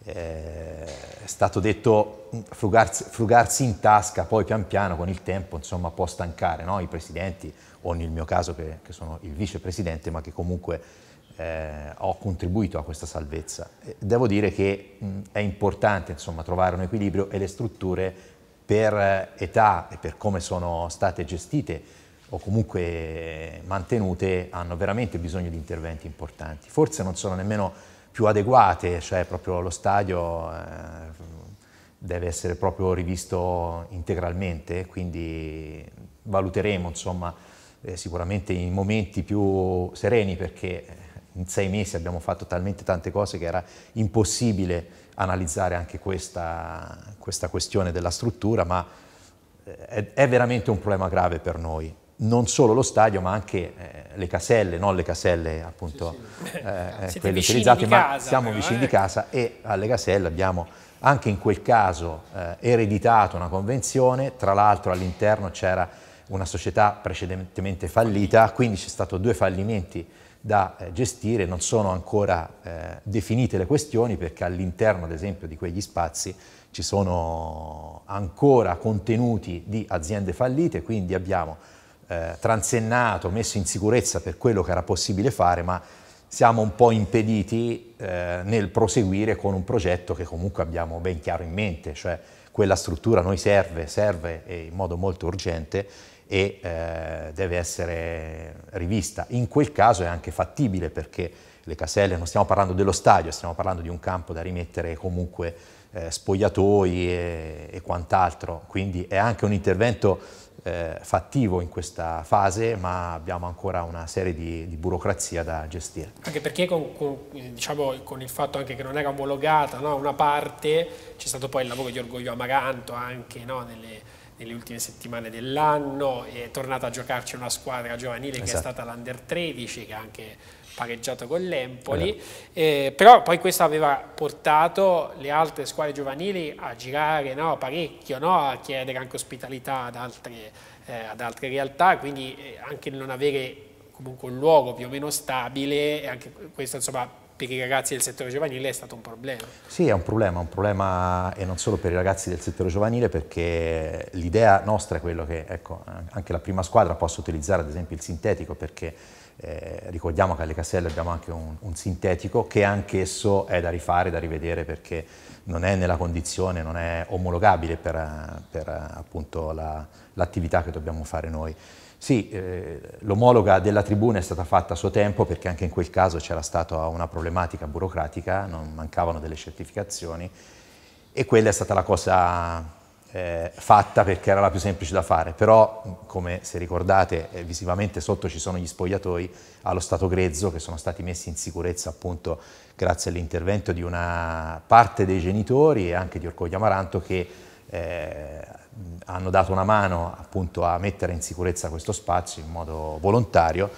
eh, è stato detto mm, frugarsi, frugarsi, in tasca, poi pian piano con il tempo insomma, può stancare no? i presidenti, o nel mio caso che, che sono il vicepresidente, ma che comunque eh, ho contribuito a questa salvezza. Eh, devo dire che mh, mm, è importante insomma, trovare un equilibrio e le strutture per eh, età e per come sono state gestite o comunque eh, mantenute hanno veramente bisogno di interventi importanti. Forse non sono nemmeno più adeguate, cioè proprio lo stadio eh, deve essere proprio rivisto integralmente, quindi valuteremo insomma, eh, sicuramente i momenti più sereni perché eh, in sei mesi abbiamo fatto talmente tante cose che era impossibile analizzare anche questa, questa questione della struttura, ma è, è, veramente un problema grave per noi, non solo lo stadio ma anche... Eh, le caselle, non le caselle appunto sì, sì. Eh, eh quelle utilizzate, ma casa, siamo però, vicini eh. di casa e alle caselle abbiamo anche in quel caso eh, ereditato una convenzione, tra l'altro all'interno c'era una società precedentemente fallita, quindi c'è stato due fallimenti da eh, gestire, non sono ancora eh, definite le questioni perché all'interno ad esempio di quegli spazi ci sono ancora contenuti di aziende fallite, quindi abbiamo eh, transennato, messo in sicurezza per quello che era possibile fare, ma siamo un po' impediti eh, nel proseguire con un progetto che comunque abbiamo ben chiaro in mente, cioè quella struttura a noi serve, serve in modo molto urgente e eh, deve essere rivista. In quel caso è anche fattibile perché le caselle, non stiamo parlando dello stadio, stiamo parlando di un campo da rimettere comunque eh, spogliatoi e, e quant'altro, quindi è anche un intervento eh, fattivo in questa fase, ma abbiamo ancora una serie di, di burocrazia da gestire. Anche perché con, con, diciamo, con, il fatto che non era omologata no? una parte, c'è stato poi il lavoro di Orgoglio Amaranto anche no? nelle, nelle, ultime settimane dell'anno, è tornata a giocarci una squadra giovanile esatto. che è esatto. stata l'Under 13, che anche pareggiato con l'Empoli, eh. eh, però poi questo aveva portato le altre squadre giovanili a girare no, parecchio, no, a chiedere anche ospitalità ad altre, eh, ad altre realtà, quindi eh, anche non avere comunque un luogo più o meno stabile, anche questo insomma per i ragazzi del settore giovanile è stato un problema. Sì, è un problema, un problema e non solo per i ragazzi del settore giovanile perché l'idea nostra è quella che ecco, anche la prima squadra possa utilizzare ad esempio il sintetico perché eh, ricordiamo che alle caselle abbiamo anche un, un sintetico che anch'esso è da rifare, da rivedere perché non è nella condizione, non è omologabile per, per appunto l'attività che dobbiamo fare noi. Sì, eh, l'omologa della tribuna è stata fatta a suo tempo perché anche in quel caso c'era stata una problematica burocratica, non mancavano delle certificazioni e quella è stata la cosa eh, fatta perché era la più semplice da fare, però come se ricordate eh, visivamente sotto ci sono gli spogliatoi allo stato grezzo che sono stati messi in sicurezza appunto grazie all'intervento di una parte dei genitori e anche di Orcoglio Amaranto che eh, hanno dato una mano appunto a mettere in sicurezza questo spazio in modo volontario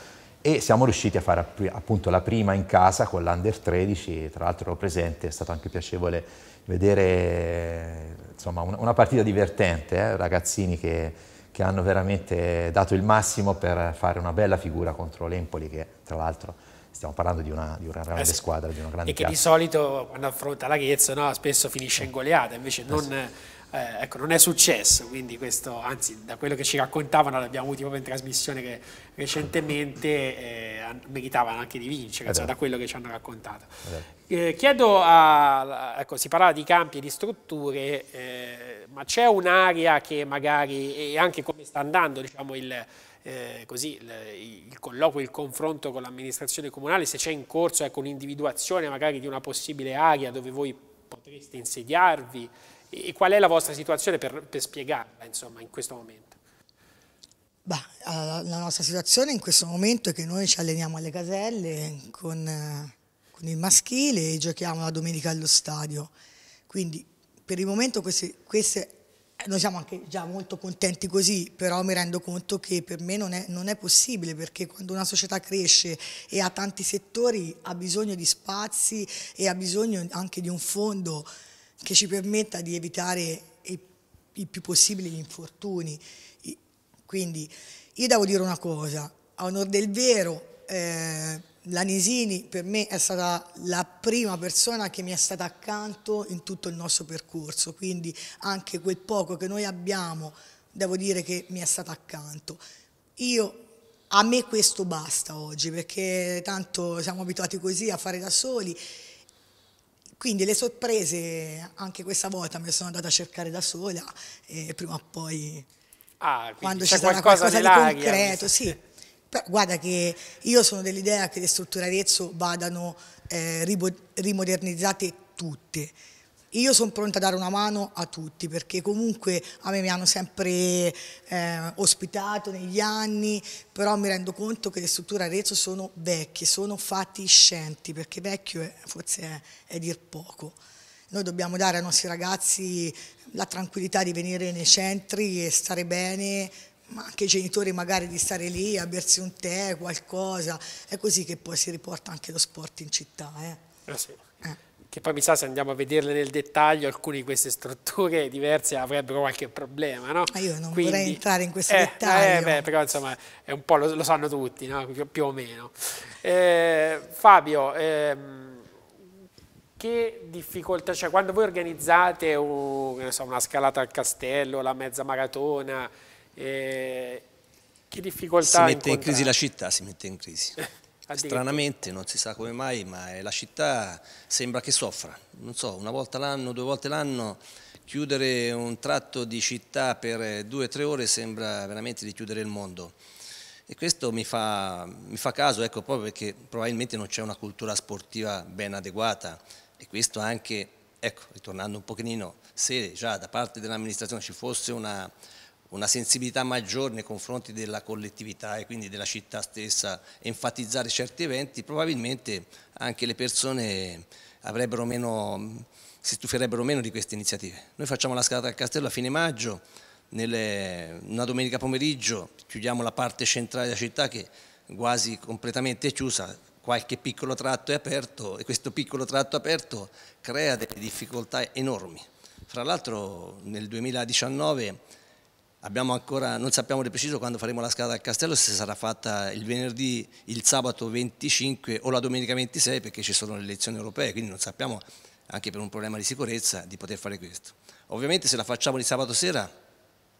e siamo riusciti a fare appunto la prima in casa con l'Under 13, tra l'altro presente, è stato anche piacevole vedere insomma, un, una partita divertente, eh? ragazzini che, che, hanno veramente dato il massimo per fare una bella figura contro l'Empoli che tra l'altro stiamo parlando di una, di una grande eh sì. squadra, di una grande E che piazza. di solito quando affronta la Ghezzo no, spesso finisce in goleata, invece eh non... Eh sì eh, ecco, non è successo, quindi questo, anzi, da quello che ci raccontavano, l'abbiamo avuto proprio in trasmissione che recentemente, eh, meritavano anche di vincere, esatto. da quello che ci hanno raccontato. Esatto. Eh, chiedo a, ecco, si parlava di campi e di strutture, eh, ma c'è un'area che magari, e anche come sta andando, diciamo, il, eh, così, il, il, colloquio, il confronto con l'amministrazione comunale, se c'è in corso ecco, un'individuazione magari di una possibile area dove voi potreste insediarvi, e qual è la vostra situazione per, per spiegarla insomma, in questo momento? Bah, la nostra situazione in questo momento è che noi ci alleniamo alle caselle con, eh, con il maschile e giochiamo la domenica allo stadio. Quindi per il momento queste, queste eh, noi siamo anche già molto contenti così, però mi rendo conto che per me non è, non è, possibile perché quando una società cresce e ha tanti settori ha bisogno di spazi e ha bisogno anche di un fondo che ci permetta di evitare il, il più possibile gli infortuni. Quindi io devo dire una cosa, a onore del vero, eh, l'Anisini per me è stata la prima persona che mi è stata accanto in tutto il nostro percorso, quindi anche quel poco che noi abbiamo, devo dire che mi è stata accanto. Io, a me questo basta oggi, perché tanto siamo abituati così a fare da soli quindi le sorprese anche questa volta me le sono andata a cercare da sola e prima o poi ah, quando ci sarà qualcosa, qualcosa di concreto, sì. Però, guarda che io sono dell'idea che le strutture Arezzo vadano eh, rimodernizzate tutte io sono pronta a dare una mano a tutti perché comunque a me mi hanno sempre eh, ospitato negli anni, però mi rendo conto che le strutture a Arezzo sono vecchie, sono fatiscenti perché vecchio è, forse è, è dir poco. Noi dobbiamo dare ai nostri ragazzi la tranquillità di venire nei centri e stare bene, ma anche i genitori magari di stare lì a bersi un tè, qualcosa. È così che poi si riporta anche lo sport in città. Eh. Eh sì. eh che poi mi sa se andiamo a vederle nel dettaglio, alcune di queste strutture diverse avrebbero qualche problema, no? Ma io non Quindi, vorrei entrare in questo eh, dettaglio. Eh, beh, però insomma è un po' lo, lo sanno tutti, no? Pi più o meno. Eh, Fabio, ehm, che difficoltà Cioè, quando voi organizzate un, so, una scalata al castello, la mezza maratona, eh, che difficoltà... Si mette in crisi la città, si mette in crisi. Stranamente, non si sa come mai, ma la città sembra che soffra. Non so, una volta l'anno, due volte l'anno, chiudere un tratto di città per due o tre ore sembra veramente di chiudere il mondo. E questo mi fa, mi fa caso, ecco, proprio perché probabilmente non c'è una cultura sportiva ben adeguata e questo anche, ecco, ritornando un pochino, se già da parte dell'amministrazione ci fosse una una sensibilità maggiore nei confronti della collettività e quindi della città stessa, enfatizzare certi eventi, probabilmente anche le persone meno, si stuferebbero meno di queste iniziative. Noi facciamo la scalata al castello a fine maggio, nelle, una domenica pomeriggio chiudiamo la parte centrale della città che quasi completamente è chiusa, qualche piccolo tratto è aperto e questo piccolo tratto aperto crea delle difficoltà enormi. Fra l'altro nel 2019 ancora, non sappiamo di preciso quando faremo la scala al castello, se sarà fatta il venerdì, il sabato 25 o la domenica 26 perché ci sono le elezioni europee, quindi non sappiamo anche per un problema di sicurezza di poter fare questo. Ovviamente se la facciamo di sabato sera,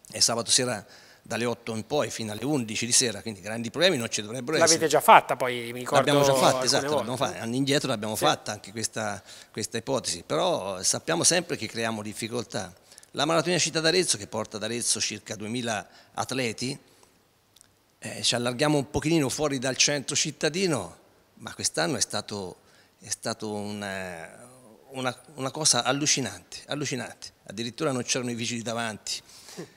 è sabato sera dalle 8 in poi fino alle 11 di sera, quindi grandi problemi non ci dovrebbero essere. L'avete già fatta poi, mi ricordo. L'abbiamo già fatta, esatto, anni indietro l'abbiamo sì. fatta anche questa, questa ipotesi, però sappiamo sempre che creiamo difficoltà la Maratona Città d'Arezzo, che porta ad Arezzo circa 2000 atleti, eh, ci allarghiamo un pochino fuori dal centro cittadino, ma quest'anno è stato, è stato una, eh, una, una, cosa allucinante, allucinante. Addirittura non c'erano i vigili davanti.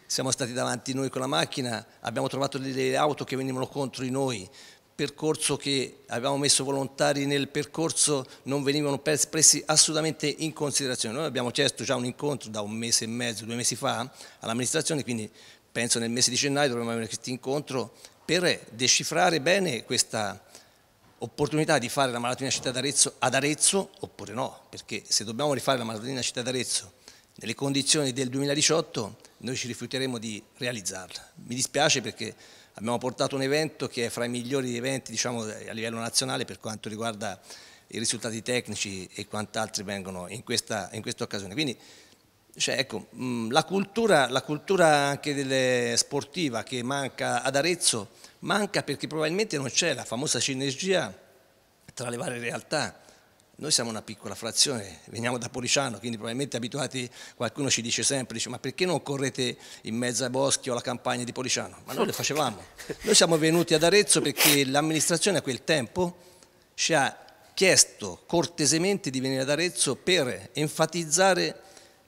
Siamo stati davanti noi con la macchina, abbiamo trovato delle auto che venivano contro di noi, percorso che avevamo messo volontari nel percorso non venivano presi assolutamente in considerazione. Noi abbiamo chiesto già un incontro da un mese e mezzo, due mesi fa all'amministrazione, quindi penso nel mese di gennaio dovremmo avere questo incontro per decifrare bene questa opportunità di fare la maratonina città d'Arezzo ad Arezzo oppure no, perché se dobbiamo rifare la maratonina città d'Arezzo nelle condizioni del 2018 noi ci rifiuteremo di realizzarla. Mi dispiace perché abbiamo portato un evento che è fra i migliori eventi diciamo, a livello nazionale per quanto riguarda i risultati tecnici e quant'altri vengono in questa, in questa occasione. Quindi cioè, ecco, la, cultura, la cultura anche delle, sportiva che manca ad Arezzo manca perché probabilmente non c'è la famosa sinergia tra le varie realtà noi siamo una piccola frazione, veniamo da Policiano, quindi probabilmente abituati, qualcuno ci dice sempre, dice, ma perché non correte in mezzo ai boschi o alla campagna di Policiano? Ma noi lo facevamo. Noi siamo venuti ad Arezzo perché l'amministrazione a quel tempo ci ha chiesto cortesemente di venire ad Arezzo per enfatizzare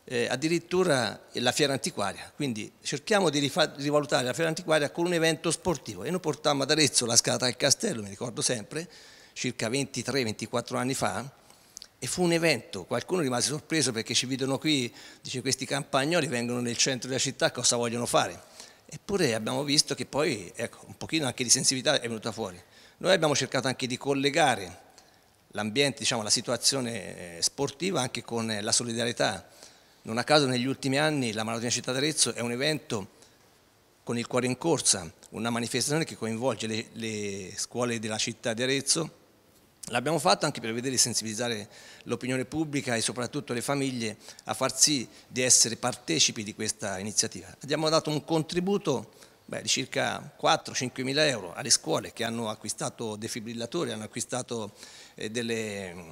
eh, addirittura la fiera antiquaria. Quindi cerchiamo di rivalutare la fiera antiquaria con un evento sportivo e noi portammo ad Arezzo la scala al castello, mi ricordo sempre, circa 23-24 anni fa e fu un evento, qualcuno rimase sorpreso perché ci vedono qui, dice questi campagnoli vengono nel centro della città, cosa vogliono fare? Eppure abbiamo visto che poi ecco, un pochino anche di sensibilità è venuta fuori. Noi abbiamo cercato anche di collegare l'ambiente, diciamo, la situazione eh, sportiva anche con eh, la solidarietà. Non a caso negli ultimi anni la Maratona Città d'Arezzo è un evento con il cuore in corsa, una manifestazione che coinvolge le, le scuole della città di Arezzo, L'abbiamo fatto anche per vedere e sensibilizzare l'opinione pubblica e soprattutto le famiglie a far sì di essere partecipi di questa iniziativa. Abbiamo dato un contributo beh, di circa 4-5 mila euro alle scuole che hanno acquistato defibrillatori, hanno acquistato eh, delle, mm,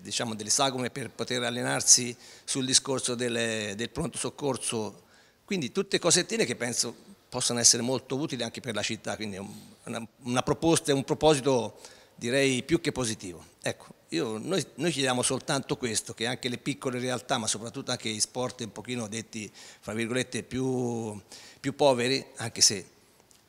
diciamo, delle, sagome per poter allenarsi sul discorso delle, del pronto soccorso. Quindi tutte cosettine che penso possano essere molto utili anche per la città, quindi una, una proposta, un proposito direi più che positivo. Ecco, io, noi, noi, chiediamo soltanto questo, che anche le piccole realtà, ma soprattutto anche gli sport un pochino detti, fra virgolette, più, più poveri, anche se,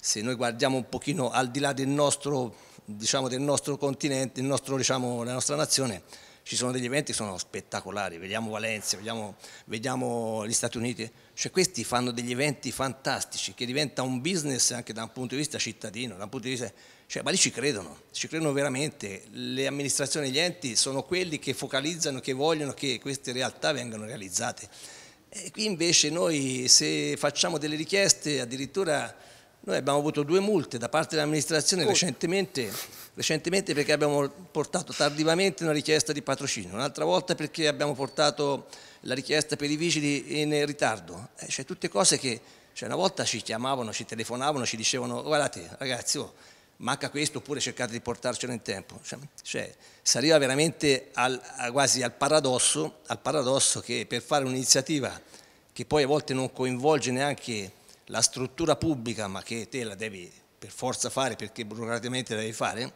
se, noi guardiamo un pochino al di là del nostro, diciamo, del nostro continente, del nostro, diciamo, la nostra nazione, ci sono degli eventi che sono spettacolari, vediamo Valencia, vediamo, vediamo, gli Stati Uniti, cioè questi fanno degli eventi fantastici che diventa un business anche da un punto di vista cittadino, da un punto di vista cioè, ma lì ci credono, ci credono veramente. Le amministrazioni e gli enti sono quelli che focalizzano, che vogliono che queste realtà vengano realizzate. E qui invece noi se facciamo delle richieste, addirittura noi abbiamo avuto due multe da parte dell'amministrazione recentemente, recentemente perché abbiamo portato tardivamente una richiesta di patrocinio, un'altra volta perché abbiamo portato la richiesta per i vigili in ritardo. Eh, cioè tutte cose che cioè, una volta ci chiamavano, ci telefonavano, ci dicevano guardate ragazzi, oh, manca questo oppure cercate di portarcelo in tempo. Cioè, cioè si arriva veramente al, quasi al paradosso, al paradosso che per fare un'iniziativa che poi a volte non coinvolge neanche la struttura pubblica, ma che te la devi per forza fare perché burocraticamente la devi fare,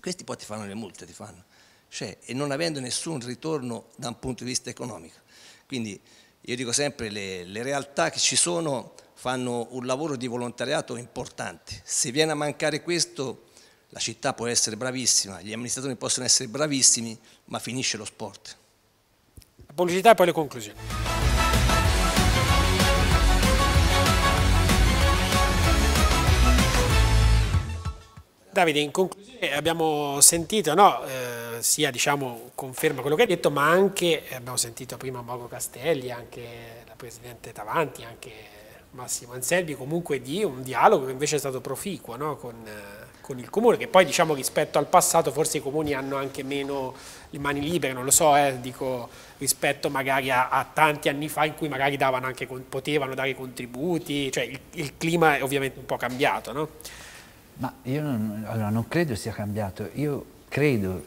questi poi ti fanno le multe, ti fanno. Cioè, e non avendo nessun ritorno da un punto di vista economico. Quindi io dico sempre le, le realtà che ci sono fanno un lavoro di volontariato importante. Se viene a mancare questo, la città può essere bravissima, gli amministratori possono essere bravissimi, ma finisce lo sport. La pubblicità e poi le conclusioni. Davide, in conclusione abbiamo sentito, no, eh, sia diciamo, conferma quello che hai detto, ma anche, eh, abbiamo sentito prima Mauro Castelli, anche la Presidente Tavanti, anche Massimo Anselmi comunque di un dialogo che invece è stato proficuo no? con, eh, con, il comune, che poi diciamo rispetto al passato forse i comuni hanno anche meno le mani libere, non lo so, eh, dico, rispetto magari a, a, tanti anni fa in cui magari anche, potevano dare contributi, cioè il, il, clima è ovviamente un po' cambiato. No? Ma io non, allora, non credo sia cambiato, io credo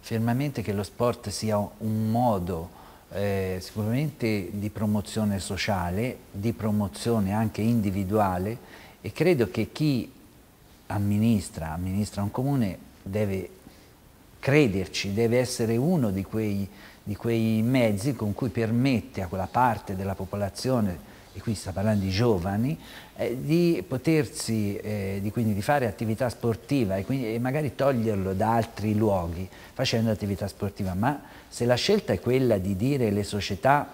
fermamente che lo sport sia un modo eh, sicuramente di promozione sociale, di promozione anche individuale e credo che chi amministra, amministra un comune deve crederci, deve essere uno di quei, di quei mezzi con cui permette a quella parte della popolazione, e qui sta parlando di giovani, eh, di potersi, eh, di, quindi, di fare attività sportiva e, quindi, e magari toglierlo da altri luoghi facendo attività sportiva, ma se la scelta è quella di dire le società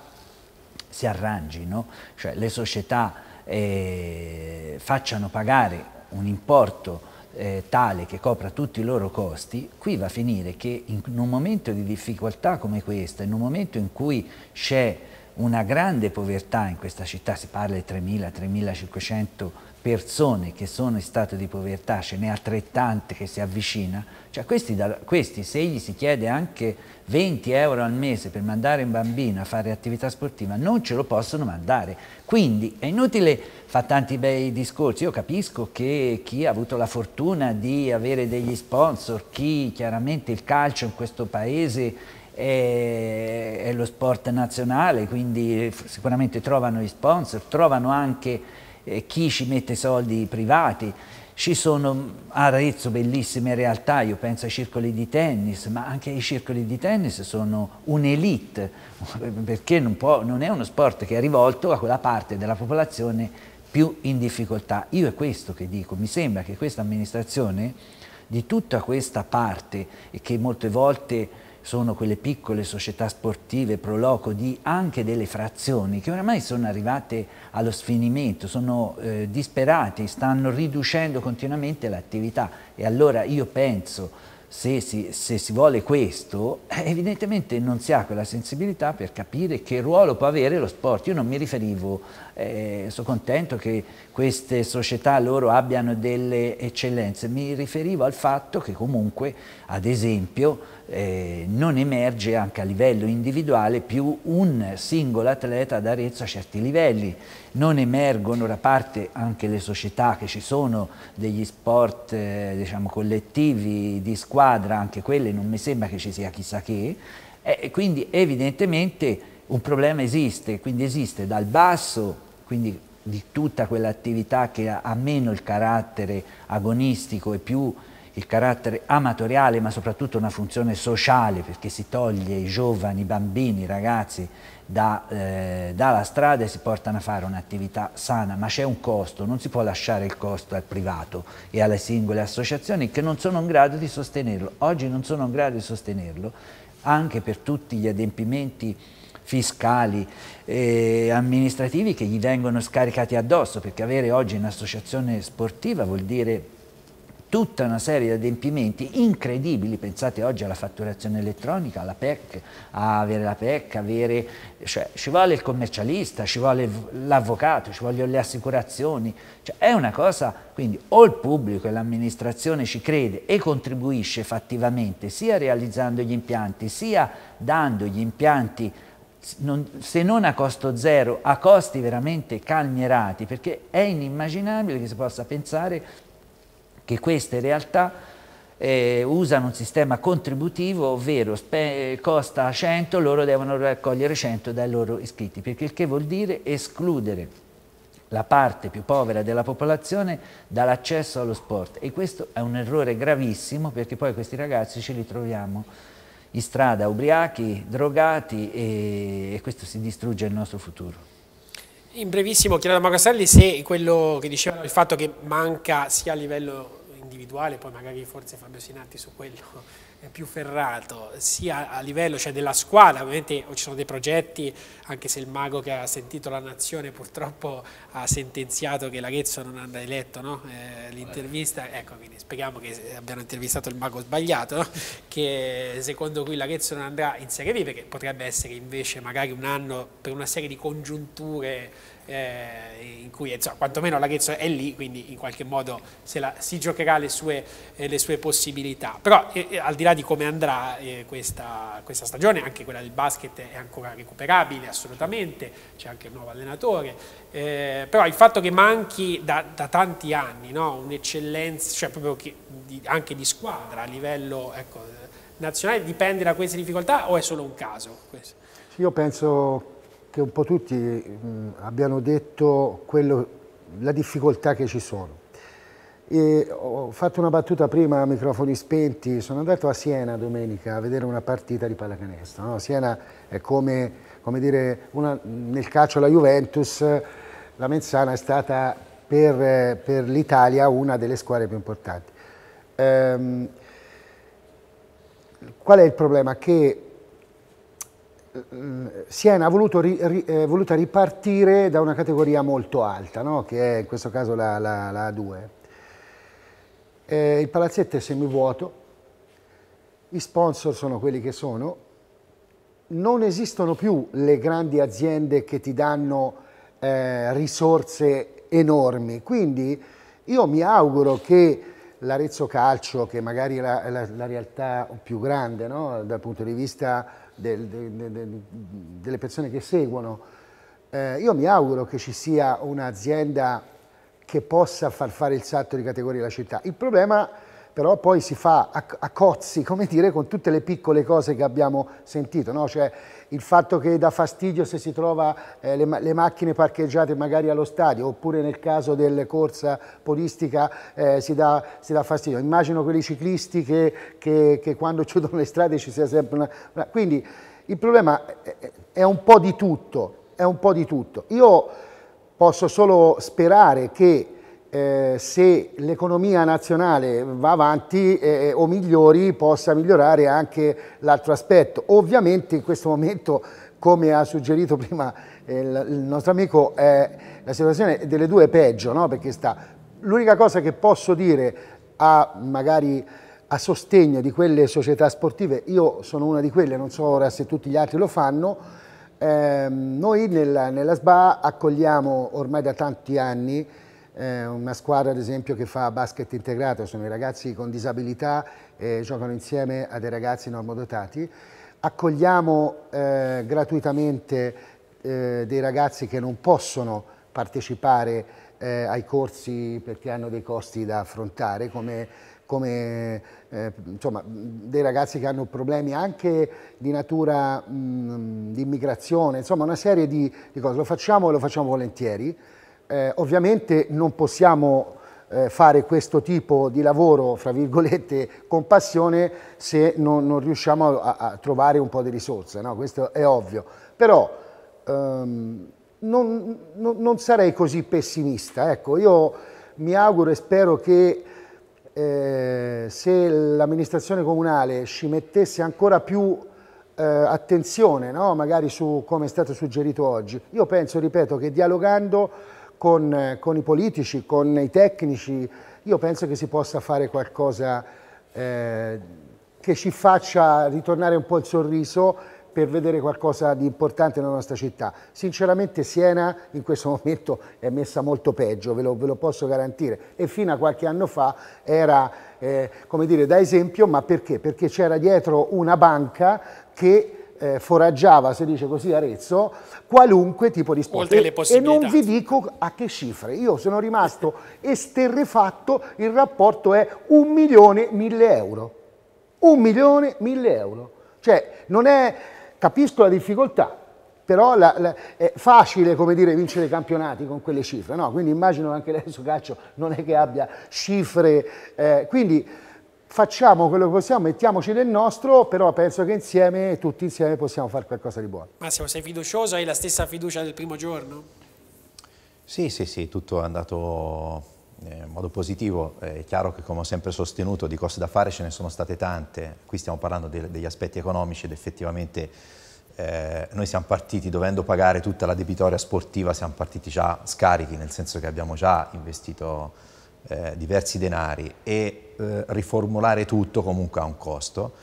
si arrangino, cioè le società eh, facciano pagare un importo eh, tale che copra tutti i loro costi, qui va a finire che in un momento di difficoltà come questa, in un momento in cui c'è una grande povertà in questa città, si parla di 3.000-3.500 persone che sono in stato di povertà, ce n'è altrettante che si avvicina, cioè questi, questi, se gli si chiede anche 20 euro al mese per mandare un bambino a fare attività sportiva non ce lo possono mandare, quindi è inutile fare tanti bei discorsi, io capisco che chi ha avuto la fortuna di avere degli sponsor, chi chiaramente il calcio in questo paese è, è lo sport nazionale, quindi sicuramente trovano gli sponsor, trovano anche eh, chi ci mette soldi privati. Ci sono mm, a Arezzo bellissime realtà, io penso ai circoli di tennis, ma anche i circoli di tennis sono un'elite, perché non, può, non è uno sport che è rivolto a quella parte della popolazione più in difficoltà. Io è questo che dico, mi sembra che questa amministrazione di tutta questa parte e che molte volte sono quelle piccole società sportive pro loco di anche delle frazioni che oramai sono arrivate allo sfinimento, sono eh, disperati, stanno riducendo continuamente l'attività e allora io penso se si, se si vuole questo eh, evidentemente non si ha quella sensibilità per capire che ruolo può avere lo sport. Io non mi riferivo, eh, sono contento che queste società loro abbiano delle eccellenze, mi riferivo al fatto che comunque ad esempio eh, non emerge anche a livello individuale più un singolo atleta ad Arezzo a certi livelli, non emergono da parte anche le società che ci sono degli sport eh, diciamo, collettivi di squadra, anche quelle non mi sembra che ci sia chissà che, eh, E quindi evidentemente un problema esiste, quindi esiste dal basso, quindi di tutta quell'attività che ha meno il carattere agonistico e più il carattere amatoriale ma soprattutto una funzione sociale perché si toglie i giovani, i bambini, i ragazzi da, eh, dalla strada e si portano a fare un'attività sana, ma c'è un costo, non si può lasciare il costo al privato e alle singole associazioni che non sono in grado di sostenerlo, oggi non sono in grado di sostenerlo anche per tutti gli adempimenti fiscali e amministrativi che gli vengono scaricati addosso, perché avere oggi un'associazione sportiva vuol dire tutta una serie di adempimenti incredibili, pensate oggi alla fatturazione elettronica, alla PEC, a avere la PEC, avere, cioè, ci vuole il commercialista, ci vuole l'avvocato, ci vogliono le assicurazioni, cioè, è una cosa, quindi o il pubblico e l'amministrazione ci crede e contribuisce fattivamente sia realizzando gli impianti, sia dando gli impianti non, se non a costo zero, a costi veramente calmierati, perché è inimmaginabile che si possa pensare che queste realtà eh, usano un sistema contributivo, ovvero costa 100, loro devono raccogliere 100 dai loro iscritti, perché il che vuol dire escludere la parte più povera della popolazione dall'accesso allo sport e questo è un errore gravissimo perché poi questi ragazzi ce li troviamo in strada ubriachi, drogati e, e questo si distrugge il nostro futuro. In brevissimo, Chiara Magaselli, se quello che dicevano, il fatto che manca sia a livello individuale, poi magari forse Fabio Sinatti su quello è più ferrato, sia a livello cioè, della squadra, ovviamente ci sono dei progetti, anche se il mago che ha sentito la nazione purtroppo ha sentenziato che l'Arezzo non andrà eletto no? eh, l'intervista, ecco quindi speriamo che abbiano intervistato il mago sbagliato, no? che secondo cui l'Arezzo non andrà in Serie B perché potrebbe essere invece magari un anno per una serie di congiunture eh, in cui insomma, quantomeno Laghezzo è lì, quindi in qualche modo la, si giocherà le sue, eh, le sue possibilità. Però eh, eh al di là di come andrà eh, questa, questa, stagione, anche quella del basket è ancora recuperabile assolutamente, c'è anche il nuovo allenatore, eh, però il fatto che manchi da, da tanti anni no? un'eccellenza, cioè proprio che, di, anche di squadra a livello ecco, nazionale, dipende da queste difficoltà o è solo un caso? Questo? Io penso che un po' tutti mh, mm, abbiano detto quello, la difficoltà che ci sono. E ho fatto una battuta prima a microfoni spenti, sono andato a Siena domenica a vedere una partita di pallacanestro. No? Siena è come, come dire, una, nel calcio la Juventus, la Menzana è stata per, per l'Italia una delle squadre più importanti. Ehm, qual è il problema? Che eh, Siena ha voluto ri, ri, eh, voluta ripartire da una categoria molto alta, no? che è in questo caso la, la, la A2. Eh, il palazzetto è semivuoto, i sponsor sono quelli che sono, non esistono più le grandi aziende che ti danno eh, risorse enormi, quindi io mi auguro che l'Arezzo Calcio, che magari è la, la, la realtà più grande no? dal punto di vista del, de, de, delle persone che seguono. Eh, io mi auguro che ci sia un'azienda che possa far fare il salto di categoria alla città. Il problema è però poi si fa a, a, cozzi, come dire, con tutte le piccole cose che abbiamo sentito, no? cioè, il fatto che dà fastidio se si trova eh, le, le, macchine parcheggiate magari allo stadio, oppure nel caso della corsa polistica eh, si, dà, si, dà, fastidio. Immagino quelli ciclisti che, che, che, quando chiudono le strade ci sia sempre una... una... Quindi il problema è, è un po' di tutto, è un po' di tutto. Io posso solo sperare che eh, se l'economia nazionale va avanti eh, eh, o migliori possa migliorare anche l'altro aspetto. Ovviamente in questo momento, come ha suggerito prima eh, il nostro amico, eh, la situazione delle due è peggio, no? perché sta... L'unica cosa che posso dire a magari a sostegno di quelle società sportive, io sono una di quelle, non so ora se tutti gli altri lo fanno, ehm, noi nella, nella SBA accogliamo ormai da tanti anni eh, una squadra ad esempio che fa basket integrato, sono i ragazzi con disabilità e eh, giocano insieme a dei ragazzi normodotati. Accogliamo eh, gratuitamente eh, dei ragazzi che non possono partecipare eh, ai corsi perché hanno dei costi da affrontare, come come eh, insomma, dei ragazzi che hanno problemi anche di natura mh, di immigrazione, insomma una serie di, di cose. Lo facciamo e lo facciamo volentieri. Eh, ovviamente non possiamo eh, fare questo tipo di lavoro, fra virgolette, con passione se non, non riusciamo a, a, trovare un po' di risorse, no? questo è ovvio. Però ehm, non, non, non, sarei così pessimista, ecco, io mi auguro e spero che eh, se l'amministrazione comunale ci mettesse ancora più eh, attenzione, no? magari su come è stato suggerito oggi, io penso, ripeto, che dialogando con, con, i politici, con i tecnici, io penso che si possa fare qualcosa eh, che ci faccia ritornare un po' il sorriso per vedere qualcosa di importante nella nostra città. Sinceramente Siena in questo momento è messa molto peggio, ve lo, ve lo posso garantire, e fino a qualche anno fa era, eh, come dire, da esempio, ma perché? Perché c'era dietro una banca che eh, foraggiava, si dice così, Arezzo, qualunque tipo di sport. E, e, non vi dico a che cifre. Io sono rimasto esterrefatto, il rapporto è 1 milione 1000 euro. 1 milione 1000 euro. Cioè, non è... Capisco la difficoltà, però la, la, è facile come dire vincere i campionati con quelle cifre, no? quindi immagino anche lei su calcio non è che abbia cifre, eh, quindi facciamo quello che possiamo, mettiamoci del nostro, però penso che insieme, tutti insieme, possiamo fare qualcosa di buono. Massimo, sei fiducioso? Hai la stessa fiducia del primo giorno? Sì, sì, sì, tutto è andato eh, in modo positivo. È chiaro che, come ho sempre sostenuto, di cose da fare ce ne sono state tante. Qui stiamo parlando de degli aspetti economici ed effettivamente eh, noi siamo partiti dovendo pagare tutta la debitoria sportiva, siamo partiti già scarichi, nel senso che abbiamo già investito eh, diversi denari e eh, riformulare tutto comunque ha un costo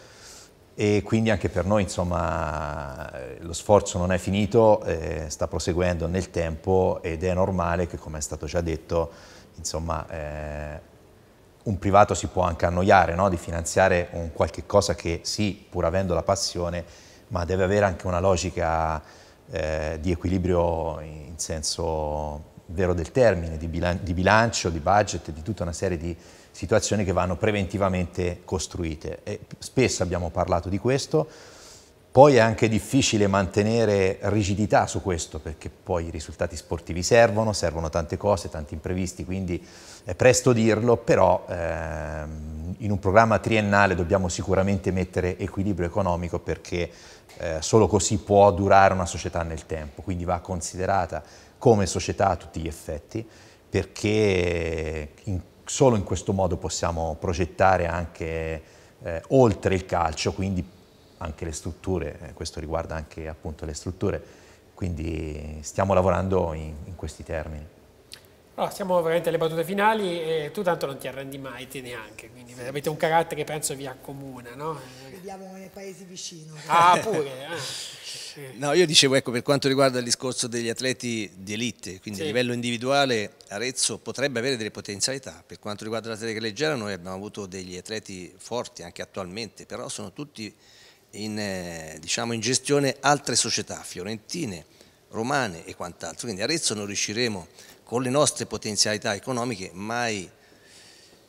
e quindi anche per noi insomma, lo sforzo non è finito, eh, sta proseguendo nel tempo ed è normale che come è stato già detto insomma, eh, un privato si può anche annoiare no? di finanziare un qualche cosa che sì pur avendo la passione ma deve avere anche una logica eh, di equilibrio in senso vero del termine, di, bilan di bilancio, di budget, di tutta una serie di situazioni che vanno preventivamente costruite. E spesso abbiamo parlato di questo, poi è anche difficile mantenere rigidità su questo perché poi i risultati sportivi servono, servono tante cose, tanti imprevisti, quindi è presto dirlo, però ehm, in un programma triennale dobbiamo sicuramente mettere equilibrio economico perché eh, solo così può durare una società nel tempo, quindi va considerata come società a tutti gli effetti perché in solo in questo modo possiamo progettare anche eh, oltre il calcio, quindi anche le strutture, eh, questo riguarda anche appunto le strutture, quindi stiamo lavorando in, in questi termini. Allora, siamo veramente alle battute finali e tu tanto non ti arrendi mai, te neanche, quindi avete un carattere che penso vi accomuna, no? abbiamo nei paesi vicino. Ah, pure. Eh. No, io dicevo, ecco, per quanto riguarda il discorso degli atleti di elite, quindi sì. a livello individuale Arezzo potrebbe avere delle potenzialità. Per quanto riguarda l'atletica leggera noi abbiamo avuto degli atleti forti anche attualmente, però sono tutti in, eh, diciamo, in gestione altre società, fiorentine, romane e quant'altro. Quindi Arezzo non riusciremo con le nostre potenzialità economiche mai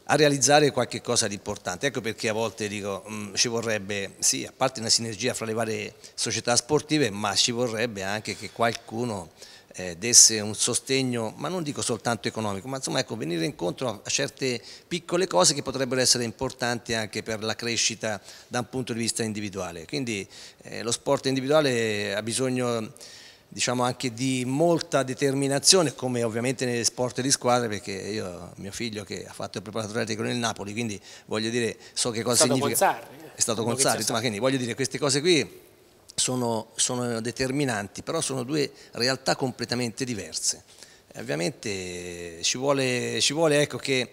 a realizzare qualche cosa di importante. Ecco perché a volte dico mh, mm, ci vorrebbe, sì, a parte una sinergia fra le varie società sportive, ma ci vorrebbe anche che qualcuno eh, desse un sostegno, ma non dico soltanto economico, ma insomma ecco, venire incontro a certe piccole cose che potrebbero essere importanti anche per la crescita da un punto di vista individuale. Quindi eh, lo sport individuale ha bisogno diciamo anche di molta determinazione come ovviamente negli sport di squadra perché io, mio figlio che ha fatto il preparatore atletico nel Napoli quindi voglio dire so che cosa è significa Gonzarri. Eh? è stato Gonzarri insomma quindi voglio dire queste cose qui sono, sono determinanti però sono due realtà completamente diverse ovviamente ci vuole, ci vuole ecco che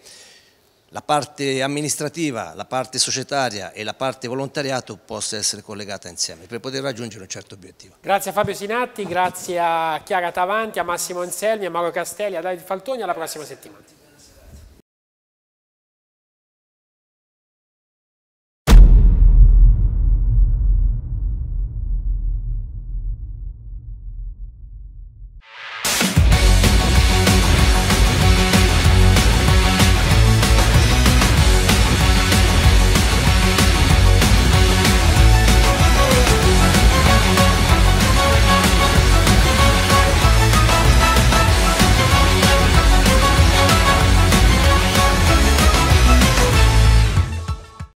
la parte amministrativa, la parte societaria e la parte volontariato possa essere collegata insieme per poter raggiungere un certo obiettivo. Grazie a Fabio Sinatti, grazie a Chiara Tavanti, a Massimo Anselmi, a Mauro Castelli, a Davide Faltoni, alla prossima settimana.